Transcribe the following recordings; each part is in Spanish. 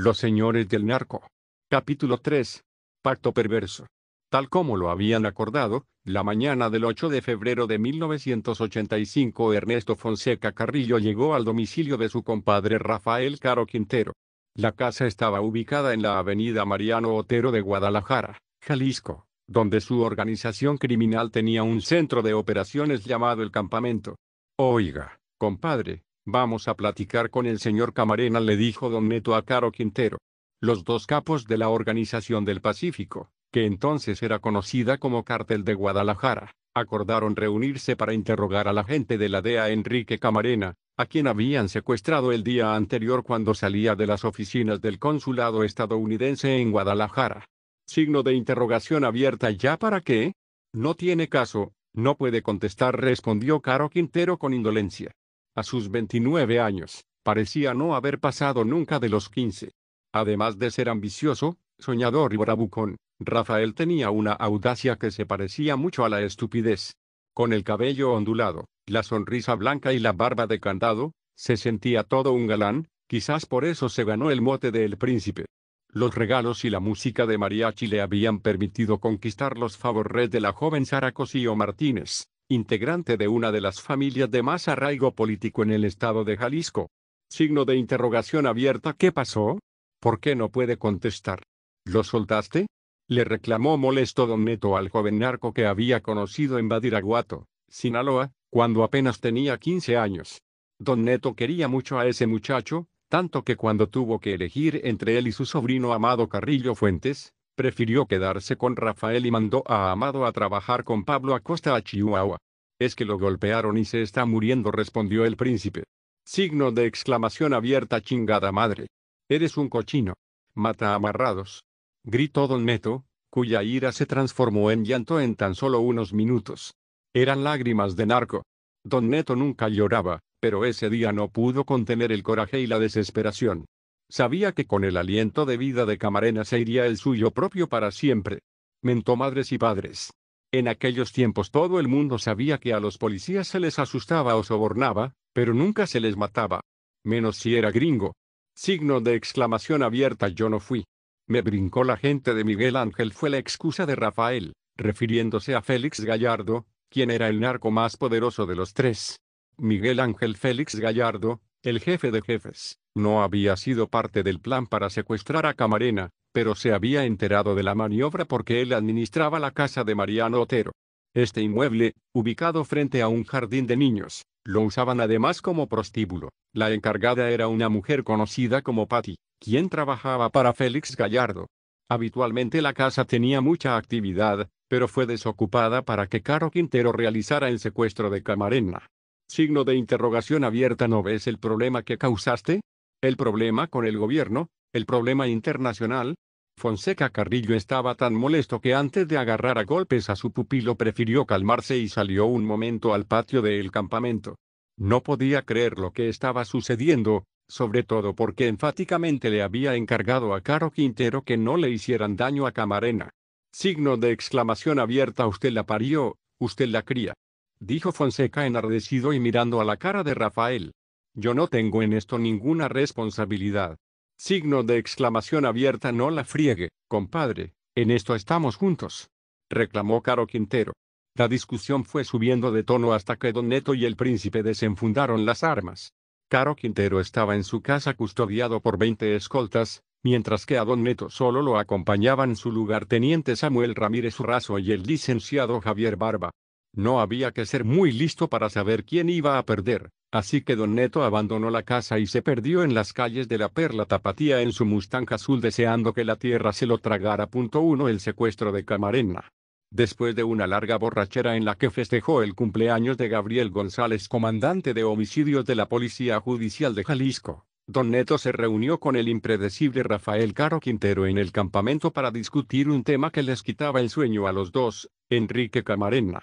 Los señores del narco. Capítulo 3. Pacto perverso. Tal como lo habían acordado, la mañana del 8 de febrero de 1985 Ernesto Fonseca Carrillo llegó al domicilio de su compadre Rafael Caro Quintero. La casa estaba ubicada en la avenida Mariano Otero de Guadalajara, Jalisco, donde su organización criminal tenía un centro de operaciones llamado el campamento. Oiga, compadre, Vamos a platicar con el señor Camarena, le dijo don Neto a Caro Quintero. Los dos capos de la Organización del Pacífico, que entonces era conocida como Cártel de Guadalajara, acordaron reunirse para interrogar a la gente de la DEA Enrique Camarena, a quien habían secuestrado el día anterior cuando salía de las oficinas del consulado estadounidense en Guadalajara. Signo de interrogación abierta ya para qué? No tiene caso, no puede contestar, respondió Caro Quintero con indolencia. A sus 29 años, parecía no haber pasado nunca de los 15. Además de ser ambicioso, soñador y bravucón, Rafael tenía una audacia que se parecía mucho a la estupidez. Con el cabello ondulado, la sonrisa blanca y la barba de candado, se sentía todo un galán, quizás por eso se ganó el mote de El Príncipe. Los regalos y la música de mariachi le habían permitido conquistar los favores de la joven Sara Cosío Martínez, integrante de una de las familias de más arraigo político en el estado de Jalisco. Signo de interrogación abierta ¿Qué pasó? ¿Por qué no puede contestar? ¿Lo soltaste? Le reclamó molesto don Neto al joven narco que había conocido en Badiraguato, Sinaloa, cuando apenas tenía 15 años. Don Neto quería mucho a ese muchacho, tanto que cuando tuvo que elegir entre él y su sobrino amado Carrillo Fuentes, prefirió quedarse con Rafael y mandó a Amado a trabajar con Pablo Acosta a Chihuahua. Es que lo golpearon y se está muriendo, respondió el príncipe. Signo de exclamación abierta, chingada madre. Eres un cochino. Mata amarrados. Gritó don Neto, cuya ira se transformó en llanto en tan solo unos minutos. Eran lágrimas de narco. Don Neto nunca lloraba, pero ese día no pudo contener el coraje y la desesperación. Sabía que con el aliento de vida de Camarena se iría el suyo propio para siempre. Mentó madres y padres. En aquellos tiempos todo el mundo sabía que a los policías se les asustaba o sobornaba, pero nunca se les mataba. Menos si era gringo. Signo de exclamación abierta yo no fui. Me brincó la gente de Miguel Ángel fue la excusa de Rafael, refiriéndose a Félix Gallardo, quien era el narco más poderoso de los tres. Miguel Ángel Félix Gallardo, el jefe de jefes, no había sido parte del plan para secuestrar a Camarena, pero se había enterado de la maniobra porque él administraba la casa de Mariano Otero. Este inmueble, ubicado frente a un jardín de niños, lo usaban además como prostíbulo. La encargada era una mujer conocida como Patty, quien trabajaba para Félix Gallardo. Habitualmente la casa tenía mucha actividad, pero fue desocupada para que Caro Quintero realizara el secuestro de Camarena. Signo de interrogación abierta ¿No ves el problema que causaste? El problema con el gobierno, el problema internacional. Fonseca Carrillo estaba tan molesto que antes de agarrar a golpes a su pupilo prefirió calmarse y salió un momento al patio del campamento. No podía creer lo que estaba sucediendo, sobre todo porque enfáticamente le había encargado a Caro Quintero que no le hicieran daño a Camarena. Signo de exclamación abierta usted la parió, usted la cría dijo Fonseca enardecido y mirando a la cara de Rafael. Yo no tengo en esto ninguna responsabilidad. Signo de exclamación abierta no la friegue, compadre, en esto estamos juntos. Reclamó Caro Quintero. La discusión fue subiendo de tono hasta que Don Neto y el príncipe desenfundaron las armas. Caro Quintero estaba en su casa custodiado por 20 escoltas, mientras que a Don Neto solo lo acompañaban su lugarteniente Samuel Ramírez Urrazo y el licenciado Javier Barba. No había que ser muy listo para saber quién iba a perder, así que don Neto abandonó la casa y se perdió en las calles de la Perla Tapatía en su Mustang azul deseando que la tierra se lo tragara. Punto 1. El secuestro de Camarena. Después de una larga borrachera en la que festejó el cumpleaños de Gabriel González, comandante de homicidios de la Policía Judicial de Jalisco, don Neto se reunió con el impredecible Rafael Caro Quintero en el campamento para discutir un tema que les quitaba el sueño a los dos, Enrique Camarena.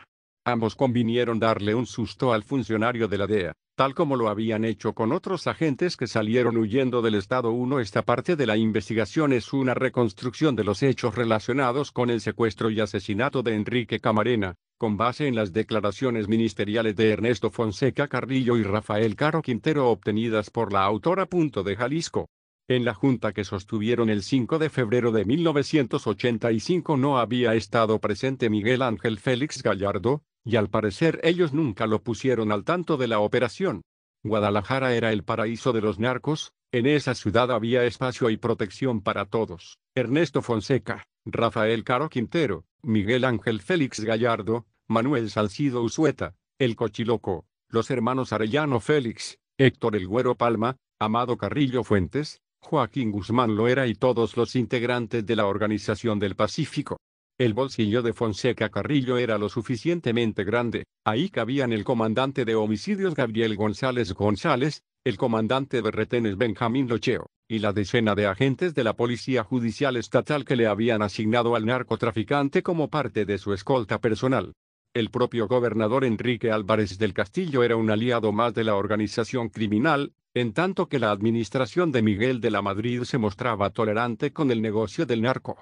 Ambos convinieron darle un susto al funcionario de la DEA, tal como lo habían hecho con otros agentes que salieron huyendo del Estado 1. Esta parte de la investigación es una reconstrucción de los hechos relacionados con el secuestro y asesinato de Enrique Camarena, con base en las declaraciones ministeriales de Ernesto Fonseca Carrillo y Rafael Caro Quintero obtenidas por la autora. punto de Jalisco. En la junta que sostuvieron el 5 de febrero de 1985 no había estado presente Miguel Ángel Félix Gallardo, y al parecer ellos nunca lo pusieron al tanto de la operación. Guadalajara era el paraíso de los narcos, en esa ciudad había espacio y protección para todos. Ernesto Fonseca, Rafael Caro Quintero, Miguel Ángel Félix Gallardo, Manuel Salcido Uzueta, El Cochiloco, los hermanos Arellano Félix, Héctor El Güero Palma, Amado Carrillo Fuentes, Joaquín Guzmán Loera y todos los integrantes de la Organización del Pacífico. El bolsillo de Fonseca Carrillo era lo suficientemente grande, ahí cabían el comandante de homicidios Gabriel González González, el comandante de retenes Benjamín Locheo, y la decena de agentes de la Policía Judicial Estatal que le habían asignado al narcotraficante como parte de su escolta personal. El propio gobernador Enrique Álvarez del Castillo era un aliado más de la organización criminal, en tanto que la administración de Miguel de la Madrid se mostraba tolerante con el negocio del narco.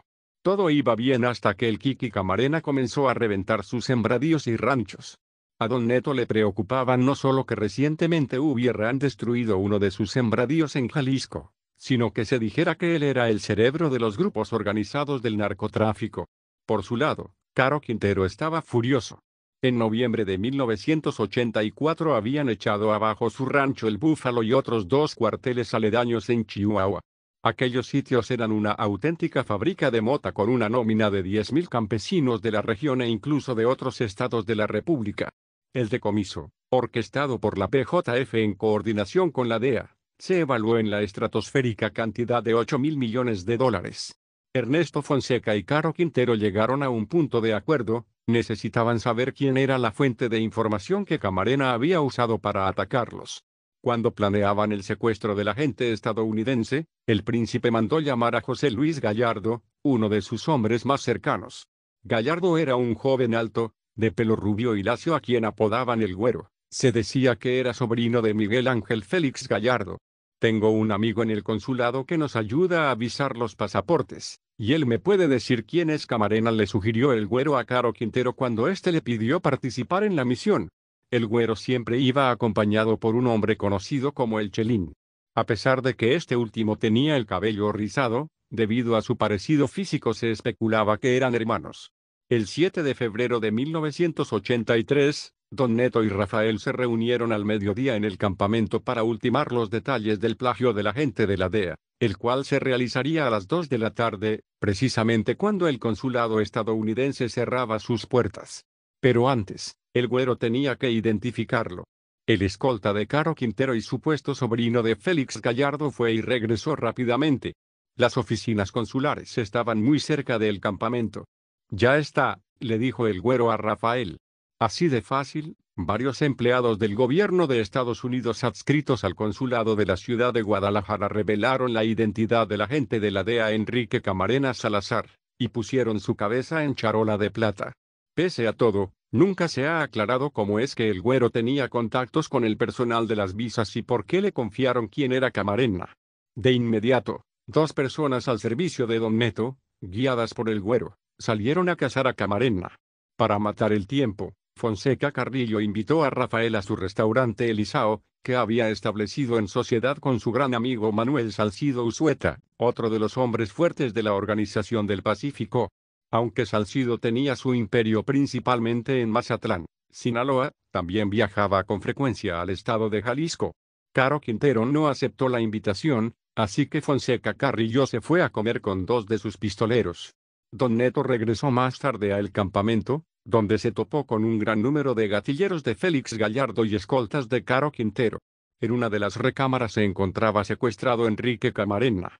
Todo iba bien hasta que el Kiki Camarena comenzó a reventar sus sembradíos y ranchos. A don Neto le preocupaba no solo que recientemente hubieran destruido uno de sus sembradíos en Jalisco, sino que se dijera que él era el cerebro de los grupos organizados del narcotráfico. Por su lado, Caro Quintero estaba furioso. En noviembre de 1984 habían echado abajo su rancho El Búfalo y otros dos cuarteles aledaños en Chihuahua. Aquellos sitios eran una auténtica fábrica de mota con una nómina de 10.000 campesinos de la región e incluso de otros estados de la República. El decomiso, orquestado por la PJF en coordinación con la DEA, se evaluó en la estratosférica cantidad de 8.000 mil millones de dólares. Ernesto Fonseca y Caro Quintero llegaron a un punto de acuerdo, necesitaban saber quién era la fuente de información que Camarena había usado para atacarlos. Cuando planeaban el secuestro de la gente estadounidense, el príncipe mandó llamar a José Luis Gallardo, uno de sus hombres más cercanos. Gallardo era un joven alto, de pelo rubio y lacio a quien apodaban el güero. Se decía que era sobrino de Miguel Ángel Félix Gallardo. Tengo un amigo en el consulado que nos ayuda a avisar los pasaportes, y él me puede decir quién es Camarena, le sugirió el güero a Caro Quintero cuando éste le pidió participar en la misión. El güero siempre iba acompañado por un hombre conocido como el Chelín. A pesar de que este último tenía el cabello rizado, debido a su parecido físico se especulaba que eran hermanos. El 7 de febrero de 1983, Don Neto y Rafael se reunieron al mediodía en el campamento para ultimar los detalles del plagio de la gente de la DEA, el cual se realizaría a las 2 de la tarde, precisamente cuando el consulado estadounidense cerraba sus puertas. Pero antes, el güero tenía que identificarlo. El escolta de Caro Quintero y supuesto sobrino de Félix Gallardo fue y regresó rápidamente. Las oficinas consulares estaban muy cerca del campamento. Ya está, le dijo el güero a Rafael. Así de fácil, varios empleados del gobierno de Estados Unidos adscritos al consulado de la ciudad de Guadalajara revelaron la identidad de la gente de la DEA Enrique Camarena Salazar, y pusieron su cabeza en charola de plata. Pese a todo, Nunca se ha aclarado cómo es que el güero tenía contactos con el personal de las visas y por qué le confiaron quién era Camarena. De inmediato, dos personas al servicio de Don Neto, guiadas por el güero, salieron a cazar a Camarena. Para matar el tiempo, Fonseca Carrillo invitó a Rafael a su restaurante Elisao, que había establecido en sociedad con su gran amigo Manuel Salcido Uzueta, otro de los hombres fuertes de la Organización del Pacífico, aunque Salcido tenía su imperio principalmente en Mazatlán, Sinaloa, también viajaba con frecuencia al estado de Jalisco. Caro Quintero no aceptó la invitación, así que Fonseca Carrillo se fue a comer con dos de sus pistoleros. Don Neto regresó más tarde al campamento, donde se topó con un gran número de gatilleros de Félix Gallardo y escoltas de Caro Quintero. En una de las recámaras se encontraba secuestrado Enrique Camarena.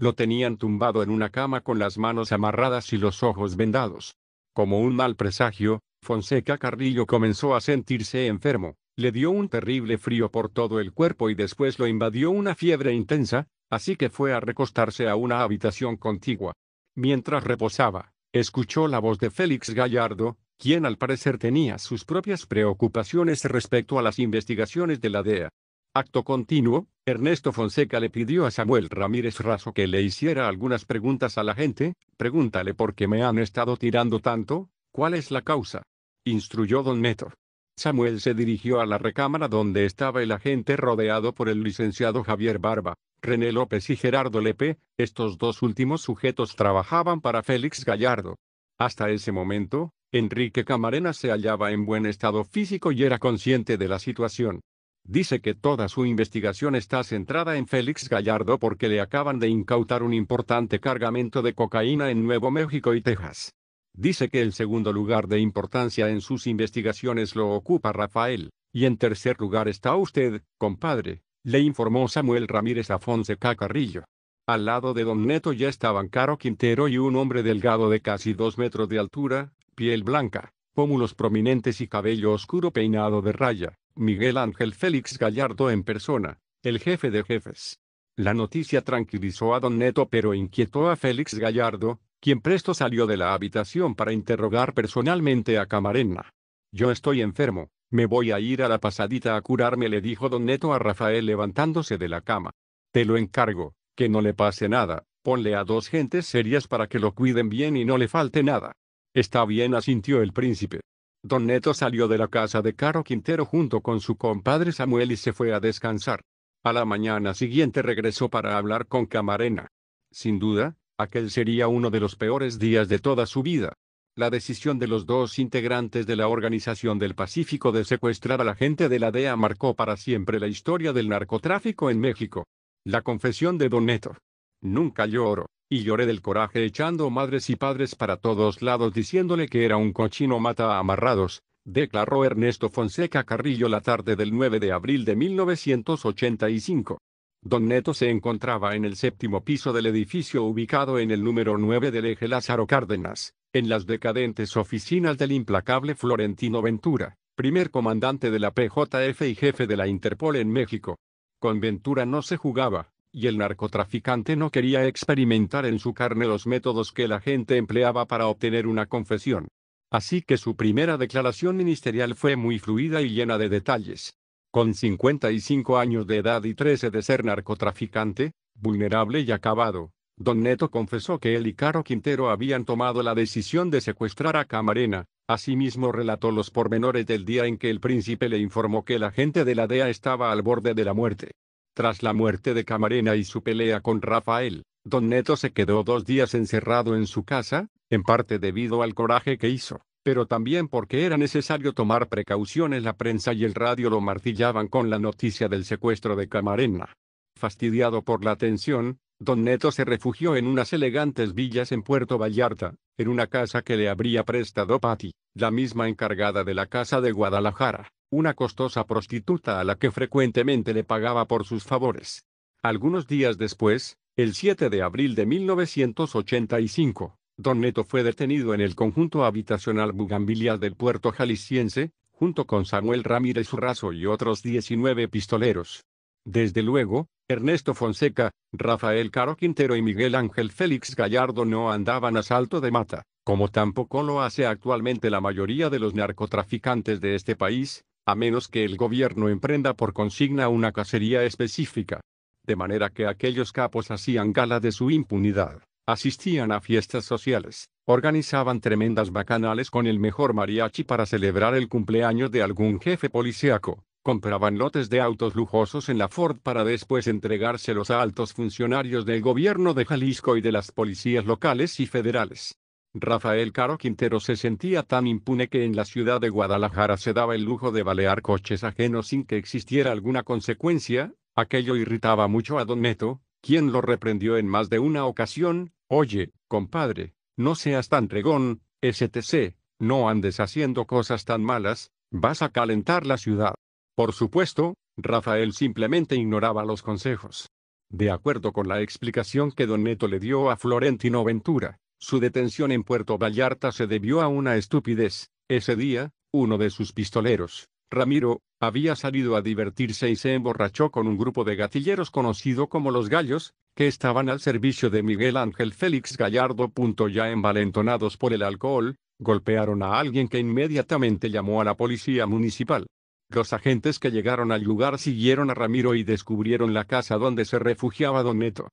Lo tenían tumbado en una cama con las manos amarradas y los ojos vendados. Como un mal presagio, Fonseca Carrillo comenzó a sentirse enfermo, le dio un terrible frío por todo el cuerpo y después lo invadió una fiebre intensa, así que fue a recostarse a una habitación contigua. Mientras reposaba, escuchó la voz de Félix Gallardo, quien al parecer tenía sus propias preocupaciones respecto a las investigaciones de la DEA. Acto continuo, Ernesto Fonseca le pidió a Samuel Ramírez Razo que le hiciera algunas preguntas a la gente, pregúntale por qué me han estado tirando tanto, cuál es la causa. Instruyó don Neto. Samuel se dirigió a la recámara donde estaba el agente rodeado por el licenciado Javier Barba, René López y Gerardo Lepe, estos dos últimos sujetos trabajaban para Félix Gallardo. Hasta ese momento, Enrique Camarena se hallaba en buen estado físico y era consciente de la situación dice que toda su investigación está centrada en Félix Gallardo porque le acaban de incautar un importante cargamento de cocaína en Nuevo México y Texas. Dice que el segundo lugar de importancia en sus investigaciones lo ocupa Rafael, y en tercer lugar está usted, compadre, le informó Samuel Ramírez Afonso Cacarrillo. Carrillo. Al lado de don Neto ya estaban Caro Quintero y un hombre delgado de casi dos metros de altura, piel blanca, pómulos prominentes y cabello oscuro peinado de raya Miguel Ángel Félix Gallardo en persona, el jefe de jefes. La noticia tranquilizó a don Neto pero inquietó a Félix Gallardo, quien presto salió de la habitación para interrogar personalmente a Camarena. Yo estoy enfermo, me voy a ir a la pasadita a curarme le dijo don Neto a Rafael levantándose de la cama. Te lo encargo, que no le pase nada, ponle a dos gentes serias para que lo cuiden bien y no le falte nada. Está bien asintió el príncipe. Don Neto salió de la casa de Caro Quintero junto con su compadre Samuel y se fue a descansar. A la mañana siguiente regresó para hablar con Camarena. Sin duda, aquel sería uno de los peores días de toda su vida. La decisión de los dos integrantes de la Organización del Pacífico de secuestrar a la gente de la DEA marcó para siempre la historia del narcotráfico en México. La confesión de Don Neto. Nunca lloro. Y lloré del coraje echando madres y padres para todos lados diciéndole que era un cochino mata amarrados, declaró Ernesto Fonseca Carrillo la tarde del 9 de abril de 1985. Don Neto se encontraba en el séptimo piso del edificio ubicado en el número 9 del eje Lázaro Cárdenas, en las decadentes oficinas del implacable Florentino Ventura, primer comandante de la PJF y jefe de la Interpol en México. Con Ventura no se jugaba, y el narcotraficante no quería experimentar en su carne los métodos que la gente empleaba para obtener una confesión. Así que su primera declaración ministerial fue muy fluida y llena de detalles. Con 55 años de edad y 13 de ser narcotraficante, vulnerable y acabado, Don Neto confesó que él y Caro Quintero habían tomado la decisión de secuestrar a Camarena, asimismo relató los pormenores del día en que el príncipe le informó que la gente de la DEA estaba al borde de la muerte. Tras la muerte de Camarena y su pelea con Rafael, don Neto se quedó dos días encerrado en su casa, en parte debido al coraje que hizo, pero también porque era necesario tomar precauciones. La prensa y el radio lo martillaban con la noticia del secuestro de Camarena. Fastidiado por la tensión, don Neto se refugió en unas elegantes villas en Puerto Vallarta, en una casa que le habría prestado Patti, la misma encargada de la casa de Guadalajara una costosa prostituta a la que frecuentemente le pagaba por sus favores. Algunos días después, el 7 de abril de 1985, Don Neto fue detenido en el conjunto habitacional Bugambilia del puerto jalisciense, junto con Samuel Ramírez Urrazo y otros 19 pistoleros. Desde luego, Ernesto Fonseca, Rafael Caro Quintero y Miguel Ángel Félix Gallardo no andaban a salto de mata, como tampoco lo hace actualmente la mayoría de los narcotraficantes de este país, a menos que el gobierno emprenda por consigna una cacería específica. De manera que aquellos capos hacían gala de su impunidad, asistían a fiestas sociales, organizaban tremendas bacanales con el mejor mariachi para celebrar el cumpleaños de algún jefe policíaco, compraban lotes de autos lujosos en la Ford para después entregárselos a altos funcionarios del gobierno de Jalisco y de las policías locales y federales. Rafael Caro Quintero se sentía tan impune que en la ciudad de Guadalajara se daba el lujo de balear coches ajenos sin que existiera alguna consecuencia, aquello irritaba mucho a don Neto, quien lo reprendió en más de una ocasión, oye, compadre, no seas tan regón, STC, no andes haciendo cosas tan malas, vas a calentar la ciudad. Por supuesto, Rafael simplemente ignoraba los consejos. De acuerdo con la explicación que don Neto le dio a Florentino Ventura, su detención en Puerto Vallarta se debió a una estupidez. Ese día, uno de sus pistoleros, Ramiro, había salido a divertirse y se emborrachó con un grupo de gatilleros conocido como los gallos, que estaban al servicio de Miguel Ángel Félix Gallardo. Ya envalentonados por el alcohol, golpearon a alguien que inmediatamente llamó a la policía municipal. Los agentes que llegaron al lugar siguieron a Ramiro y descubrieron la casa donde se refugiaba Don Neto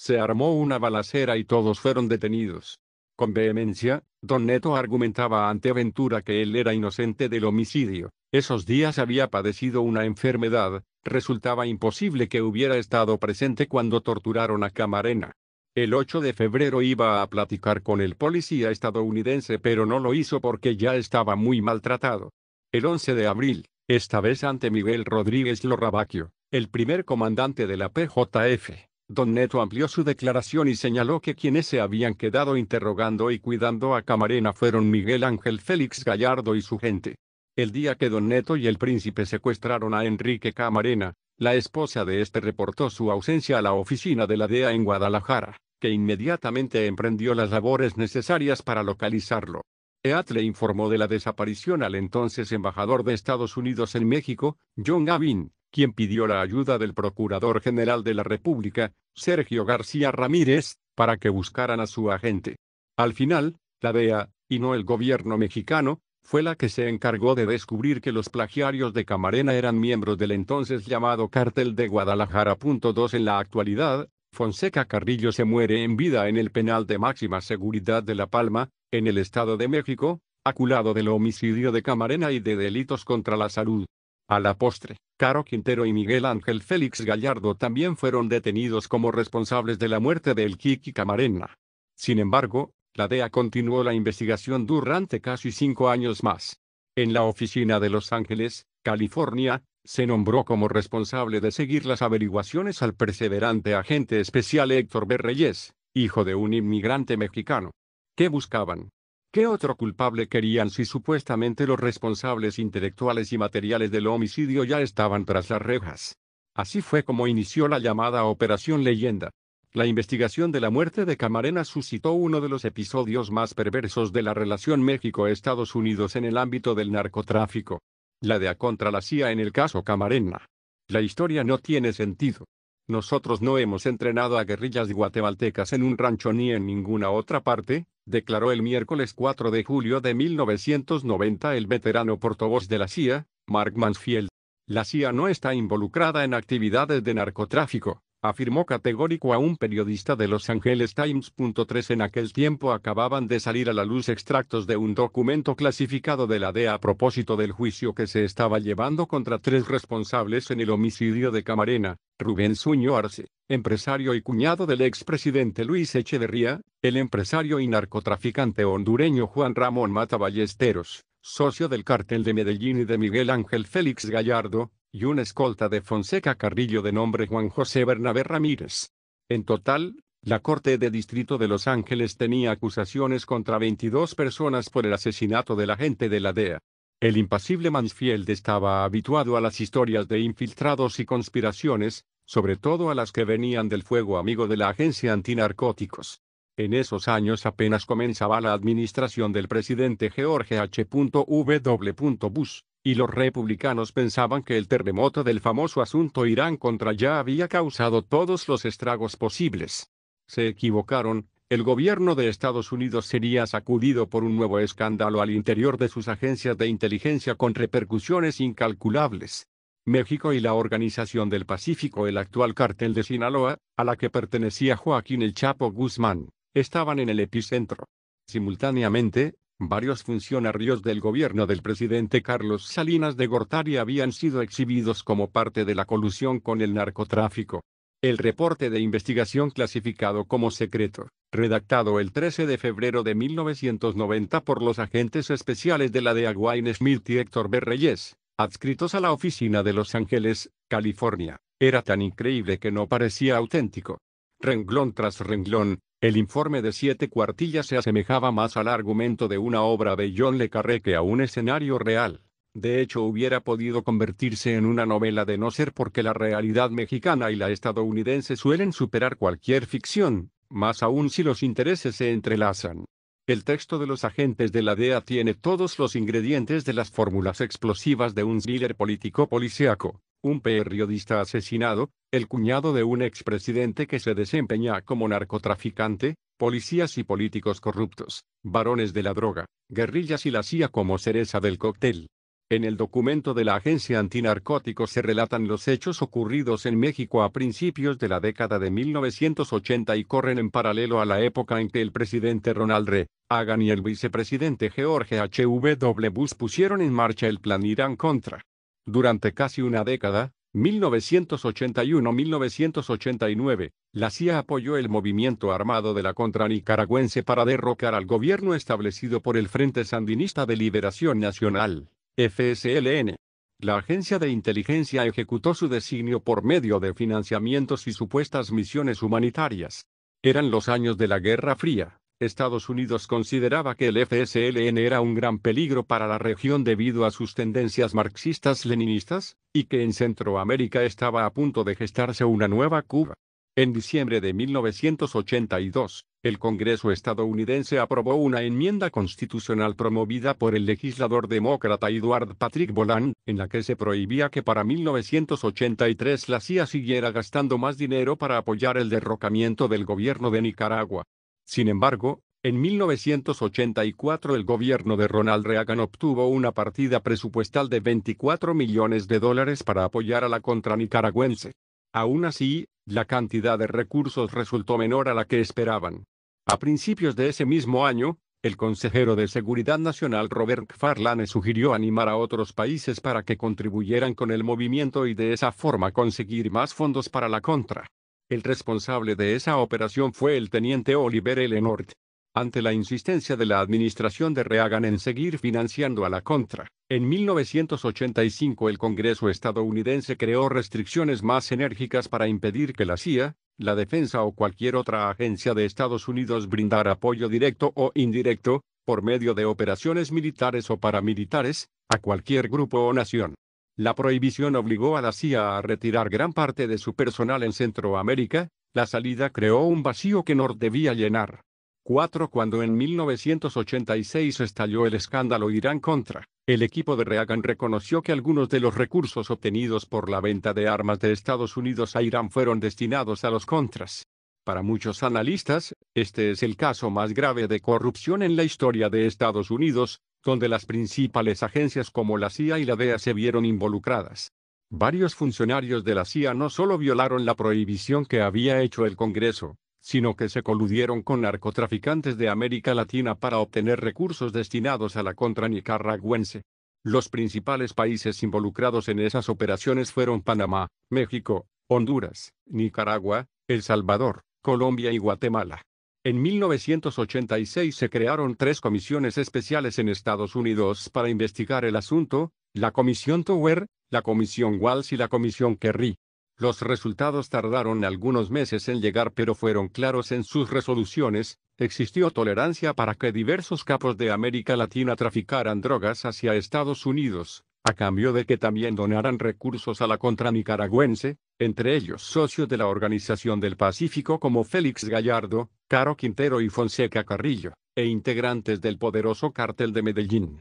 se armó una balacera y todos fueron detenidos. Con vehemencia, don Neto argumentaba ante Ventura que él era inocente del homicidio. Esos días había padecido una enfermedad, resultaba imposible que hubiera estado presente cuando torturaron a Camarena. El 8 de febrero iba a platicar con el policía estadounidense pero no lo hizo porque ya estaba muy maltratado. El 11 de abril, esta vez ante Miguel Rodríguez Lorrabaquio, el primer comandante de la PJF, Don Neto amplió su declaración y señaló que quienes se habían quedado interrogando y cuidando a Camarena fueron Miguel Ángel Félix Gallardo y su gente. El día que Don Neto y el príncipe secuestraron a Enrique Camarena, la esposa de este reportó su ausencia a la oficina de la DEA en Guadalajara, que inmediatamente emprendió las labores necesarias para localizarlo. EAT le informó de la desaparición al entonces embajador de Estados Unidos en México, John Gavin, quien pidió la ayuda del Procurador General de la República, Sergio García Ramírez, para que buscaran a su agente. Al final, la DEA, y no el gobierno mexicano, fue la que se encargó de descubrir que los plagiarios de Camarena eran miembros del entonces llamado Cártel de Guadalajara. En la actualidad, Fonseca Carrillo se muere en vida en el penal de máxima seguridad de La Palma, en el Estado de México, aculado del homicidio de Camarena y de delitos contra la salud. A la postre, Caro Quintero y Miguel Ángel Félix Gallardo también fueron detenidos como responsables de la muerte del Kiki Camarena. Sin embargo, la DEA continuó la investigación durante casi cinco años más. En la oficina de Los Ángeles, California, se nombró como responsable de seguir las averiguaciones al perseverante agente especial Héctor Berreyes, hijo de un inmigrante mexicano. ¿Qué buscaban? ¿Qué otro culpable querían si supuestamente los responsables intelectuales y materiales del homicidio ya estaban tras las rejas? Así fue como inició la llamada Operación Leyenda. La investigación de la muerte de Camarena suscitó uno de los episodios más perversos de la relación México-Estados Unidos en el ámbito del narcotráfico. La de a contra la CIA en el caso Camarena. La historia no tiene sentido. Nosotros no hemos entrenado a guerrillas guatemaltecas en un rancho ni en ninguna otra parte, declaró el miércoles 4 de julio de 1990 el veterano portavoz de la CIA, Mark Mansfield. La CIA no está involucrada en actividades de narcotráfico afirmó categórico a un periodista de Los Angeles Times.3 En aquel tiempo acababan de salir a la luz extractos de un documento clasificado de la DEA a propósito del juicio que se estaba llevando contra tres responsables en el homicidio de Camarena, Rubén Suño Arce, empresario y cuñado del expresidente Luis Echeverría, el empresario y narcotraficante hondureño Juan Ramón Mata Ballesteros, socio del cártel de Medellín y de Miguel Ángel Félix Gallardo, y una escolta de Fonseca Carrillo de nombre Juan José Bernabé Ramírez. En total, la Corte de Distrito de Los Ángeles tenía acusaciones contra 22 personas por el asesinato de la gente de la DEA. El impasible Mansfield estaba habituado a las historias de infiltrados y conspiraciones, sobre todo a las que venían del fuego amigo de la agencia antinarcóticos. En esos años apenas comenzaba la administración del presidente George H. W. Bush, y los republicanos pensaban que el terremoto del famoso asunto Irán contra ya había causado todos los estragos posibles. Se equivocaron, el gobierno de Estados Unidos sería sacudido por un nuevo escándalo al interior de sus agencias de inteligencia con repercusiones incalculables. México y la Organización del Pacífico, el actual cartel de Sinaloa, a la que pertenecía Joaquín el Chapo Guzmán, estaban en el epicentro. Simultáneamente, Varios funcionarios del gobierno del presidente Carlos Salinas de Gortari habían sido exhibidos como parte de la colusión con el narcotráfico. El reporte de investigación clasificado como secreto, redactado el 13 de febrero de 1990 por los agentes especiales de la DEA Wayne Smith y Héctor B. Reyes, adscritos a la oficina de Los Ángeles, California, era tan increíble que no parecía auténtico. Renglón tras renglón, el informe de siete cuartillas se asemejaba más al argumento de una obra de John Le Carré que a un escenario real. De hecho, hubiera podido convertirse en una novela de no ser porque la realidad mexicana y la estadounidense suelen superar cualquier ficción, más aún si los intereses se entrelazan. El texto de los agentes de la DEA tiene todos los ingredientes de las fórmulas explosivas de un thriller político-policiaco un periodista asesinado, el cuñado de un expresidente que se desempeña como narcotraficante, policías y políticos corruptos, varones de la droga, guerrillas y la CIA como cereza del cóctel. En el documento de la Agencia Antinarcótico se relatan los hechos ocurridos en México a principios de la década de 1980 y corren en paralelo a la época en que el presidente Ronald Reagan y el vicepresidente George H.W. Bush pusieron en marcha el plan Irán contra durante casi una década, 1981-1989, la CIA apoyó el movimiento armado de la contra nicaragüense para derrocar al gobierno establecido por el Frente Sandinista de Liberación Nacional, FSLN. La agencia de inteligencia ejecutó su designio por medio de financiamientos y supuestas misiones humanitarias. Eran los años de la Guerra Fría. Estados Unidos consideraba que el FSLN era un gran peligro para la región debido a sus tendencias marxistas-leninistas, y que en Centroamérica estaba a punto de gestarse una nueva Cuba. En diciembre de 1982, el Congreso estadounidense aprobó una enmienda constitucional promovida por el legislador demócrata Edward Patrick Boland, en la que se prohibía que para 1983 la CIA siguiera gastando más dinero para apoyar el derrocamiento del gobierno de Nicaragua. Sin embargo, en 1984 el gobierno de Ronald Reagan obtuvo una partida presupuestal de 24 millones de dólares para apoyar a la contra nicaragüense. Aún así, la cantidad de recursos resultó menor a la que esperaban. A principios de ese mismo año, el consejero de Seguridad Nacional Robert Farlane sugirió animar a otros países para que contribuyeran con el movimiento y de esa forma conseguir más fondos para la contra. El responsable de esa operación fue el teniente Oliver North. Ante la insistencia de la administración de Reagan en seguir financiando a la contra, en 1985 el Congreso estadounidense creó restricciones más enérgicas para impedir que la CIA, la defensa o cualquier otra agencia de Estados Unidos brindara apoyo directo o indirecto, por medio de operaciones militares o paramilitares, a cualquier grupo o nación. La prohibición obligó a la CIA a retirar gran parte de su personal en Centroamérica, la salida creó un vacío que Nord debía llenar. 4. Cuando en 1986 estalló el escándalo Irán contra, el equipo de Reagan reconoció que algunos de los recursos obtenidos por la venta de armas de Estados Unidos a Irán fueron destinados a los contras. Para muchos analistas, este es el caso más grave de corrupción en la historia de Estados Unidos, donde las principales agencias como la CIA y la DEA se vieron involucradas. Varios funcionarios de la CIA no solo violaron la prohibición que había hecho el Congreso, sino que se coludieron con narcotraficantes de América Latina para obtener recursos destinados a la contra nicaragüense. Los principales países involucrados en esas operaciones fueron Panamá, México, Honduras, Nicaragua, El Salvador, Colombia y Guatemala. En 1986 se crearon tres comisiones especiales en Estados Unidos para investigar el asunto, la Comisión Tower, la Comisión Walsh y la Comisión Kerry. Los resultados tardaron algunos meses en llegar pero fueron claros en sus resoluciones, existió tolerancia para que diversos capos de América Latina traficaran drogas hacia Estados Unidos, a cambio de que también donaran recursos a la contra nicaragüense, entre ellos socios de la Organización del Pacífico como Félix Gallardo, Caro Quintero y Fonseca Carrillo, e integrantes del poderoso cártel de Medellín.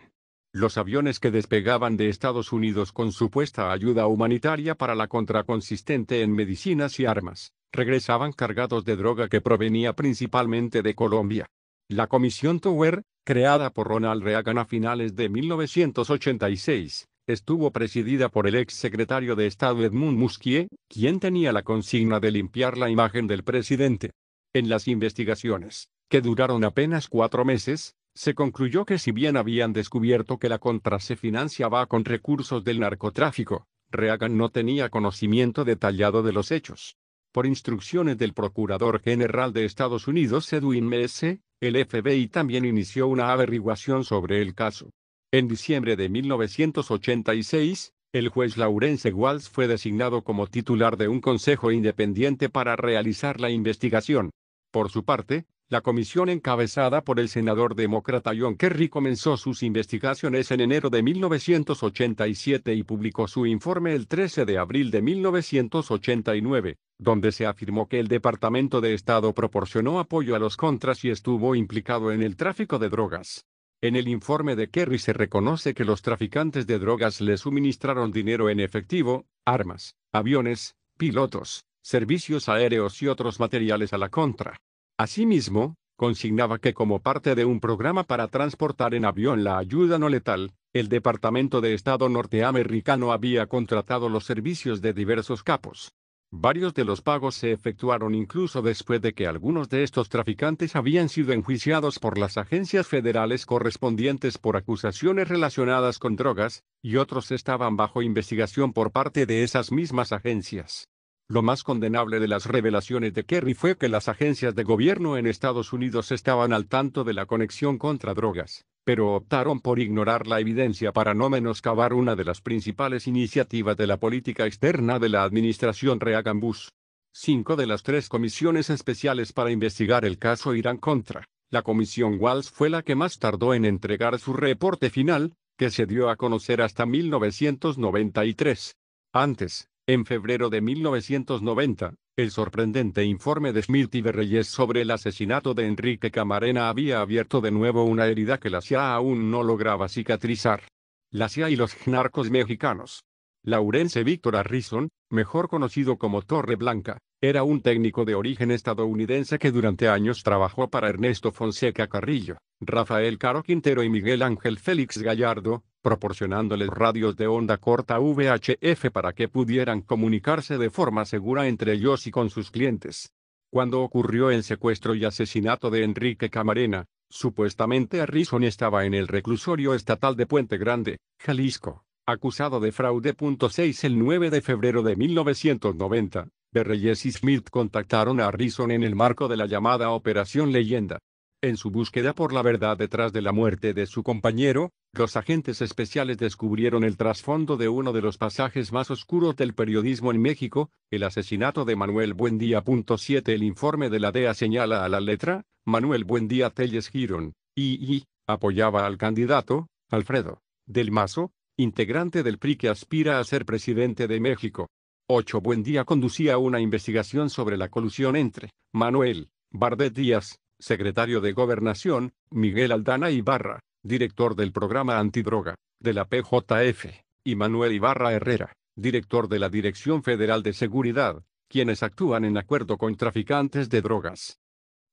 Los aviones que despegaban de Estados Unidos con supuesta ayuda humanitaria para la contra consistente en medicinas y armas, regresaban cargados de droga que provenía principalmente de Colombia. La Comisión Tower, creada por Ronald Reagan a finales de 1986, estuvo presidida por el ex secretario de Estado Edmund Muskie, quien tenía la consigna de limpiar la imagen del presidente. En las investigaciones, que duraron apenas cuatro meses, se concluyó que si bien habían descubierto que la contra se financiaba con recursos del narcotráfico, Reagan no tenía conocimiento detallado de los hechos. Por instrucciones del Procurador General de Estados Unidos Edwin Meese, el FBI también inició una averiguación sobre el caso. En diciembre de 1986, el juez Laurence Walsh fue designado como titular de un consejo independiente para realizar la investigación. Por su parte, la comisión encabezada por el senador demócrata John Kerry comenzó sus investigaciones en enero de 1987 y publicó su informe el 13 de abril de 1989, donde se afirmó que el Departamento de Estado proporcionó apoyo a los contras y estuvo implicado en el tráfico de drogas. En el informe de Kerry se reconoce que los traficantes de drogas le suministraron dinero en efectivo, armas, aviones, pilotos, servicios aéreos y otros materiales a la contra. Asimismo, consignaba que como parte de un programa para transportar en avión la ayuda no letal, el Departamento de Estado norteamericano había contratado los servicios de diversos capos, Varios de los pagos se efectuaron incluso después de que algunos de estos traficantes habían sido enjuiciados por las agencias federales correspondientes por acusaciones relacionadas con drogas, y otros estaban bajo investigación por parte de esas mismas agencias. Lo más condenable de las revelaciones de Kerry fue que las agencias de gobierno en Estados Unidos estaban al tanto de la conexión contra drogas, pero optaron por ignorar la evidencia para no menoscabar una de las principales iniciativas de la política externa de la administración Reagan Bush. Cinco de las tres comisiones especiales para investigar el caso Irán contra la comisión Walsh fue la que más tardó en entregar su reporte final, que se dio a conocer hasta 1993. Antes, en febrero de 1990, el sorprendente informe de Smith y Berreyes sobre el asesinato de Enrique Camarena había abierto de nuevo una herida que la CIA aún no lograba cicatrizar. La CIA y los narcos mexicanos. Laurence Víctor Harrison, mejor conocido como Torre Blanca, era un técnico de origen estadounidense que durante años trabajó para Ernesto Fonseca Carrillo, Rafael Caro Quintero y Miguel Ángel Félix Gallardo, proporcionándoles radios de onda corta VHF para que pudieran comunicarse de forma segura entre ellos y con sus clientes. Cuando ocurrió el secuestro y asesinato de Enrique Camarena, supuestamente Harrison estaba en el reclusorio estatal de Puente Grande, Jalisco, acusado de fraude. 6 El 9 de febrero de 1990, de y Smith contactaron a Rison en el marco de la llamada Operación Leyenda. En su búsqueda por la verdad detrás de la muerte de su compañero, los agentes especiales descubrieron el trasfondo de uno de los pasajes más oscuros del periodismo en México, el asesinato de Manuel Buendía. 7 El informe de la DEA señala a la letra, Manuel Buendía Telles Giron, y, y apoyaba al candidato, Alfredo del Mazo, integrante del PRI que aspira a ser presidente de México. 8. Buen día conducía una investigación sobre la colusión entre Manuel Bardet Díaz, secretario de Gobernación, Miguel Aldana Ibarra, director del programa antidroga de la PJF, y Manuel Ibarra Herrera, director de la Dirección Federal de Seguridad, quienes actúan en acuerdo con traficantes de drogas.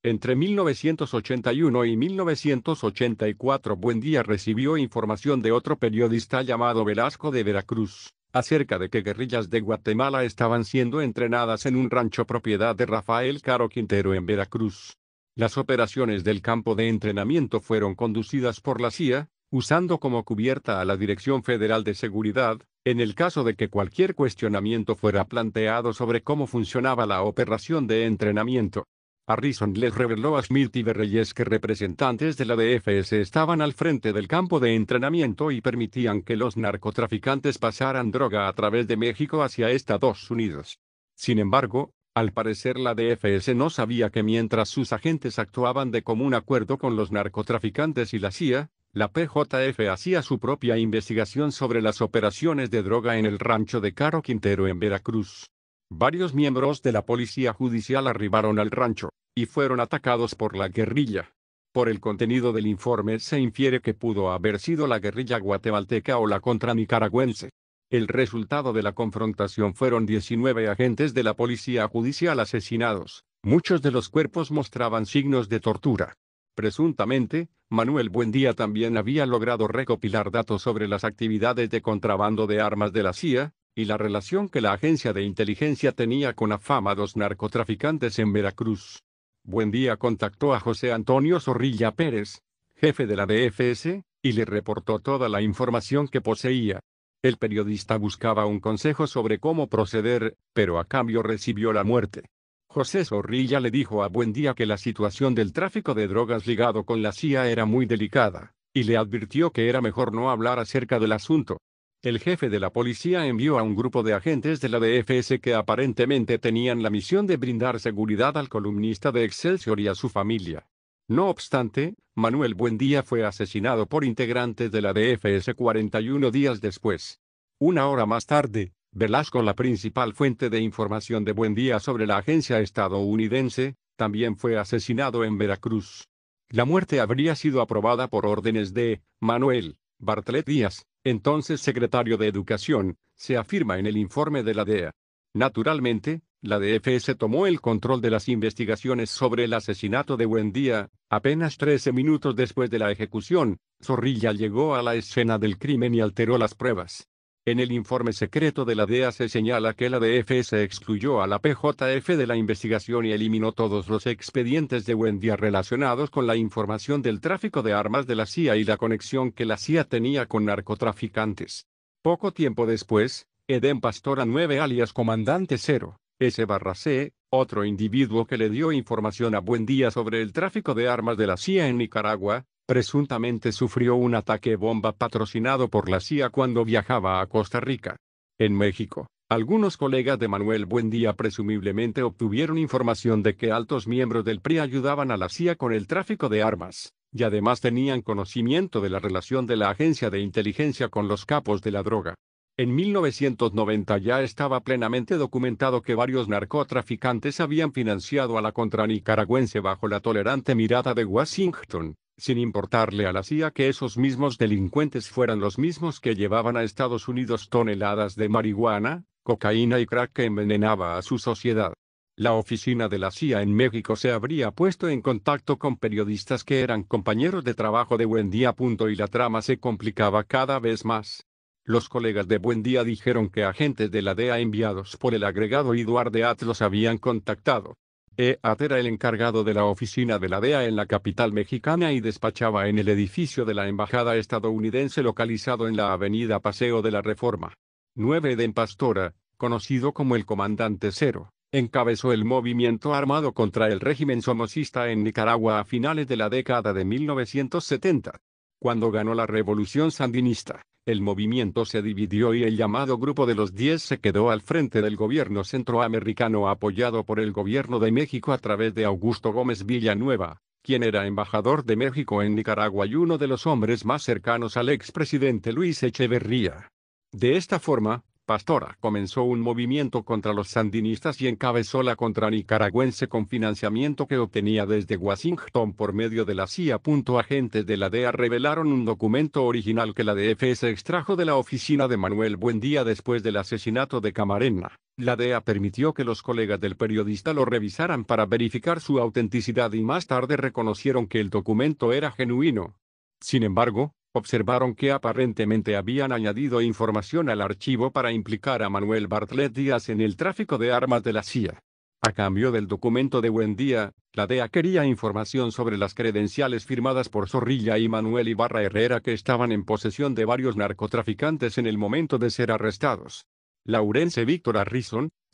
Entre 1981 y 1984 Buendía recibió información de otro periodista llamado Velasco de Veracruz, acerca de que guerrillas de Guatemala estaban siendo entrenadas en un rancho propiedad de Rafael Caro Quintero en Veracruz. Las operaciones del campo de entrenamiento fueron conducidas por la CIA, usando como cubierta a la Dirección Federal de Seguridad, en el caso de que cualquier cuestionamiento fuera planteado sobre cómo funcionaba la operación de entrenamiento. Harrison les reveló a Smith y Berreyes que representantes de la DFS estaban al frente del campo de entrenamiento y permitían que los narcotraficantes pasaran droga a través de México hacia Estados Unidos. Sin embargo, al parecer la DFS no sabía que mientras sus agentes actuaban de común acuerdo con los narcotraficantes y la CIA, la PJF hacía su propia investigación sobre las operaciones de droga en el rancho de Caro Quintero en Veracruz. Varios miembros de la policía judicial arribaron al rancho, y fueron atacados por la guerrilla. Por el contenido del informe se infiere que pudo haber sido la guerrilla guatemalteca o la contra nicaragüense. El resultado de la confrontación fueron 19 agentes de la policía judicial asesinados, muchos de los cuerpos mostraban signos de tortura. Presuntamente, Manuel Buendía también había logrado recopilar datos sobre las actividades de contrabando de armas de la CIA, y la relación que la agencia de inteligencia tenía con afamados narcotraficantes en Veracruz. Buen día contactó a José Antonio Zorrilla Pérez, jefe de la DFS, y le reportó toda la información que poseía. El periodista buscaba un consejo sobre cómo proceder, pero a cambio recibió la muerte. José Zorrilla le dijo a Buendía que la situación del tráfico de drogas ligado con la CIA era muy delicada, y le advirtió que era mejor no hablar acerca del asunto. El jefe de la policía envió a un grupo de agentes de la DFS que aparentemente tenían la misión de brindar seguridad al columnista de Excelsior y a su familia. No obstante, Manuel Buendía fue asesinado por integrantes de la DFS 41 días después. Una hora más tarde, Velasco, la principal fuente de información de Buendía sobre la agencia estadounidense, también fue asesinado en Veracruz. La muerte habría sido aprobada por órdenes de Manuel Bartlett Díaz, entonces secretario de Educación, se afirma en el informe de la DEA. Naturalmente, la DFS tomó el control de las investigaciones sobre el asesinato de Buendía. Apenas 13 minutos después de la ejecución, Zorrilla llegó a la escena del crimen y alteró las pruebas. En el informe secreto de la DEA se señala que la se excluyó a la PJF de la investigación y eliminó todos los expedientes de Día relacionados con la información del tráfico de armas de la CIA y la conexión que la CIA tenía con narcotraficantes. Poco tiempo después, Eden Pastora 9 alias Comandante 0, S-C, otro individuo que le dio información a Buendía sobre el tráfico de armas de la CIA en Nicaragua, presuntamente sufrió un ataque bomba patrocinado por la CIA cuando viajaba a Costa Rica. En México, algunos colegas de Manuel Buendía presumiblemente obtuvieron información de que altos miembros del PRI ayudaban a la CIA con el tráfico de armas, y además tenían conocimiento de la relación de la agencia de inteligencia con los capos de la droga. En 1990 ya estaba plenamente documentado que varios narcotraficantes habían financiado a la contra nicaragüense bajo la tolerante mirada de Washington, sin importarle a la CIA que esos mismos delincuentes fueran los mismos que llevaban a Estados Unidos toneladas de marihuana, cocaína y crack que envenenaba a su sociedad. La oficina de la CIA en México se habría puesto en contacto con periodistas que eran compañeros de trabajo de Buendía. Y la trama se complicaba cada vez más. Los colegas de Buendía dijeron que agentes de la DEA enviados por el agregado Eduardo Atlas los habían contactado. EAT era el encargado de la oficina de la DEA en la capital mexicana y despachaba en el edificio de la Embajada estadounidense localizado en la avenida Paseo de la Reforma. 9 de Pastora, conocido como el Comandante Cero, encabezó el movimiento armado contra el régimen somocista en Nicaragua a finales de la década de 1970, cuando ganó la revolución sandinista. El movimiento se dividió y el llamado Grupo de los Diez se quedó al frente del gobierno centroamericano apoyado por el gobierno de México a través de Augusto Gómez Villanueva, quien era embajador de México en Nicaragua y uno de los hombres más cercanos al expresidente Luis Echeverría. De esta forma, Pastora comenzó un movimiento contra los sandinistas y encabezó la contra nicaragüense con financiamiento que obtenía desde Washington por medio de la CIA. Agentes de la DEA revelaron un documento original que la DFS extrajo de la oficina de Manuel Buendía después del asesinato de Camarena. La DEA permitió que los colegas del periodista lo revisaran para verificar su autenticidad y más tarde reconocieron que el documento era genuino. Sin embargo, observaron que aparentemente habían añadido información al archivo para implicar a Manuel Bartlett Díaz en el tráfico de armas de la CIA. A cambio del documento de Buendía, la DEA quería información sobre las credenciales firmadas por Zorrilla y Manuel Ibarra Herrera que estaban en posesión de varios narcotraficantes en el momento de ser arrestados. Laurence Víctor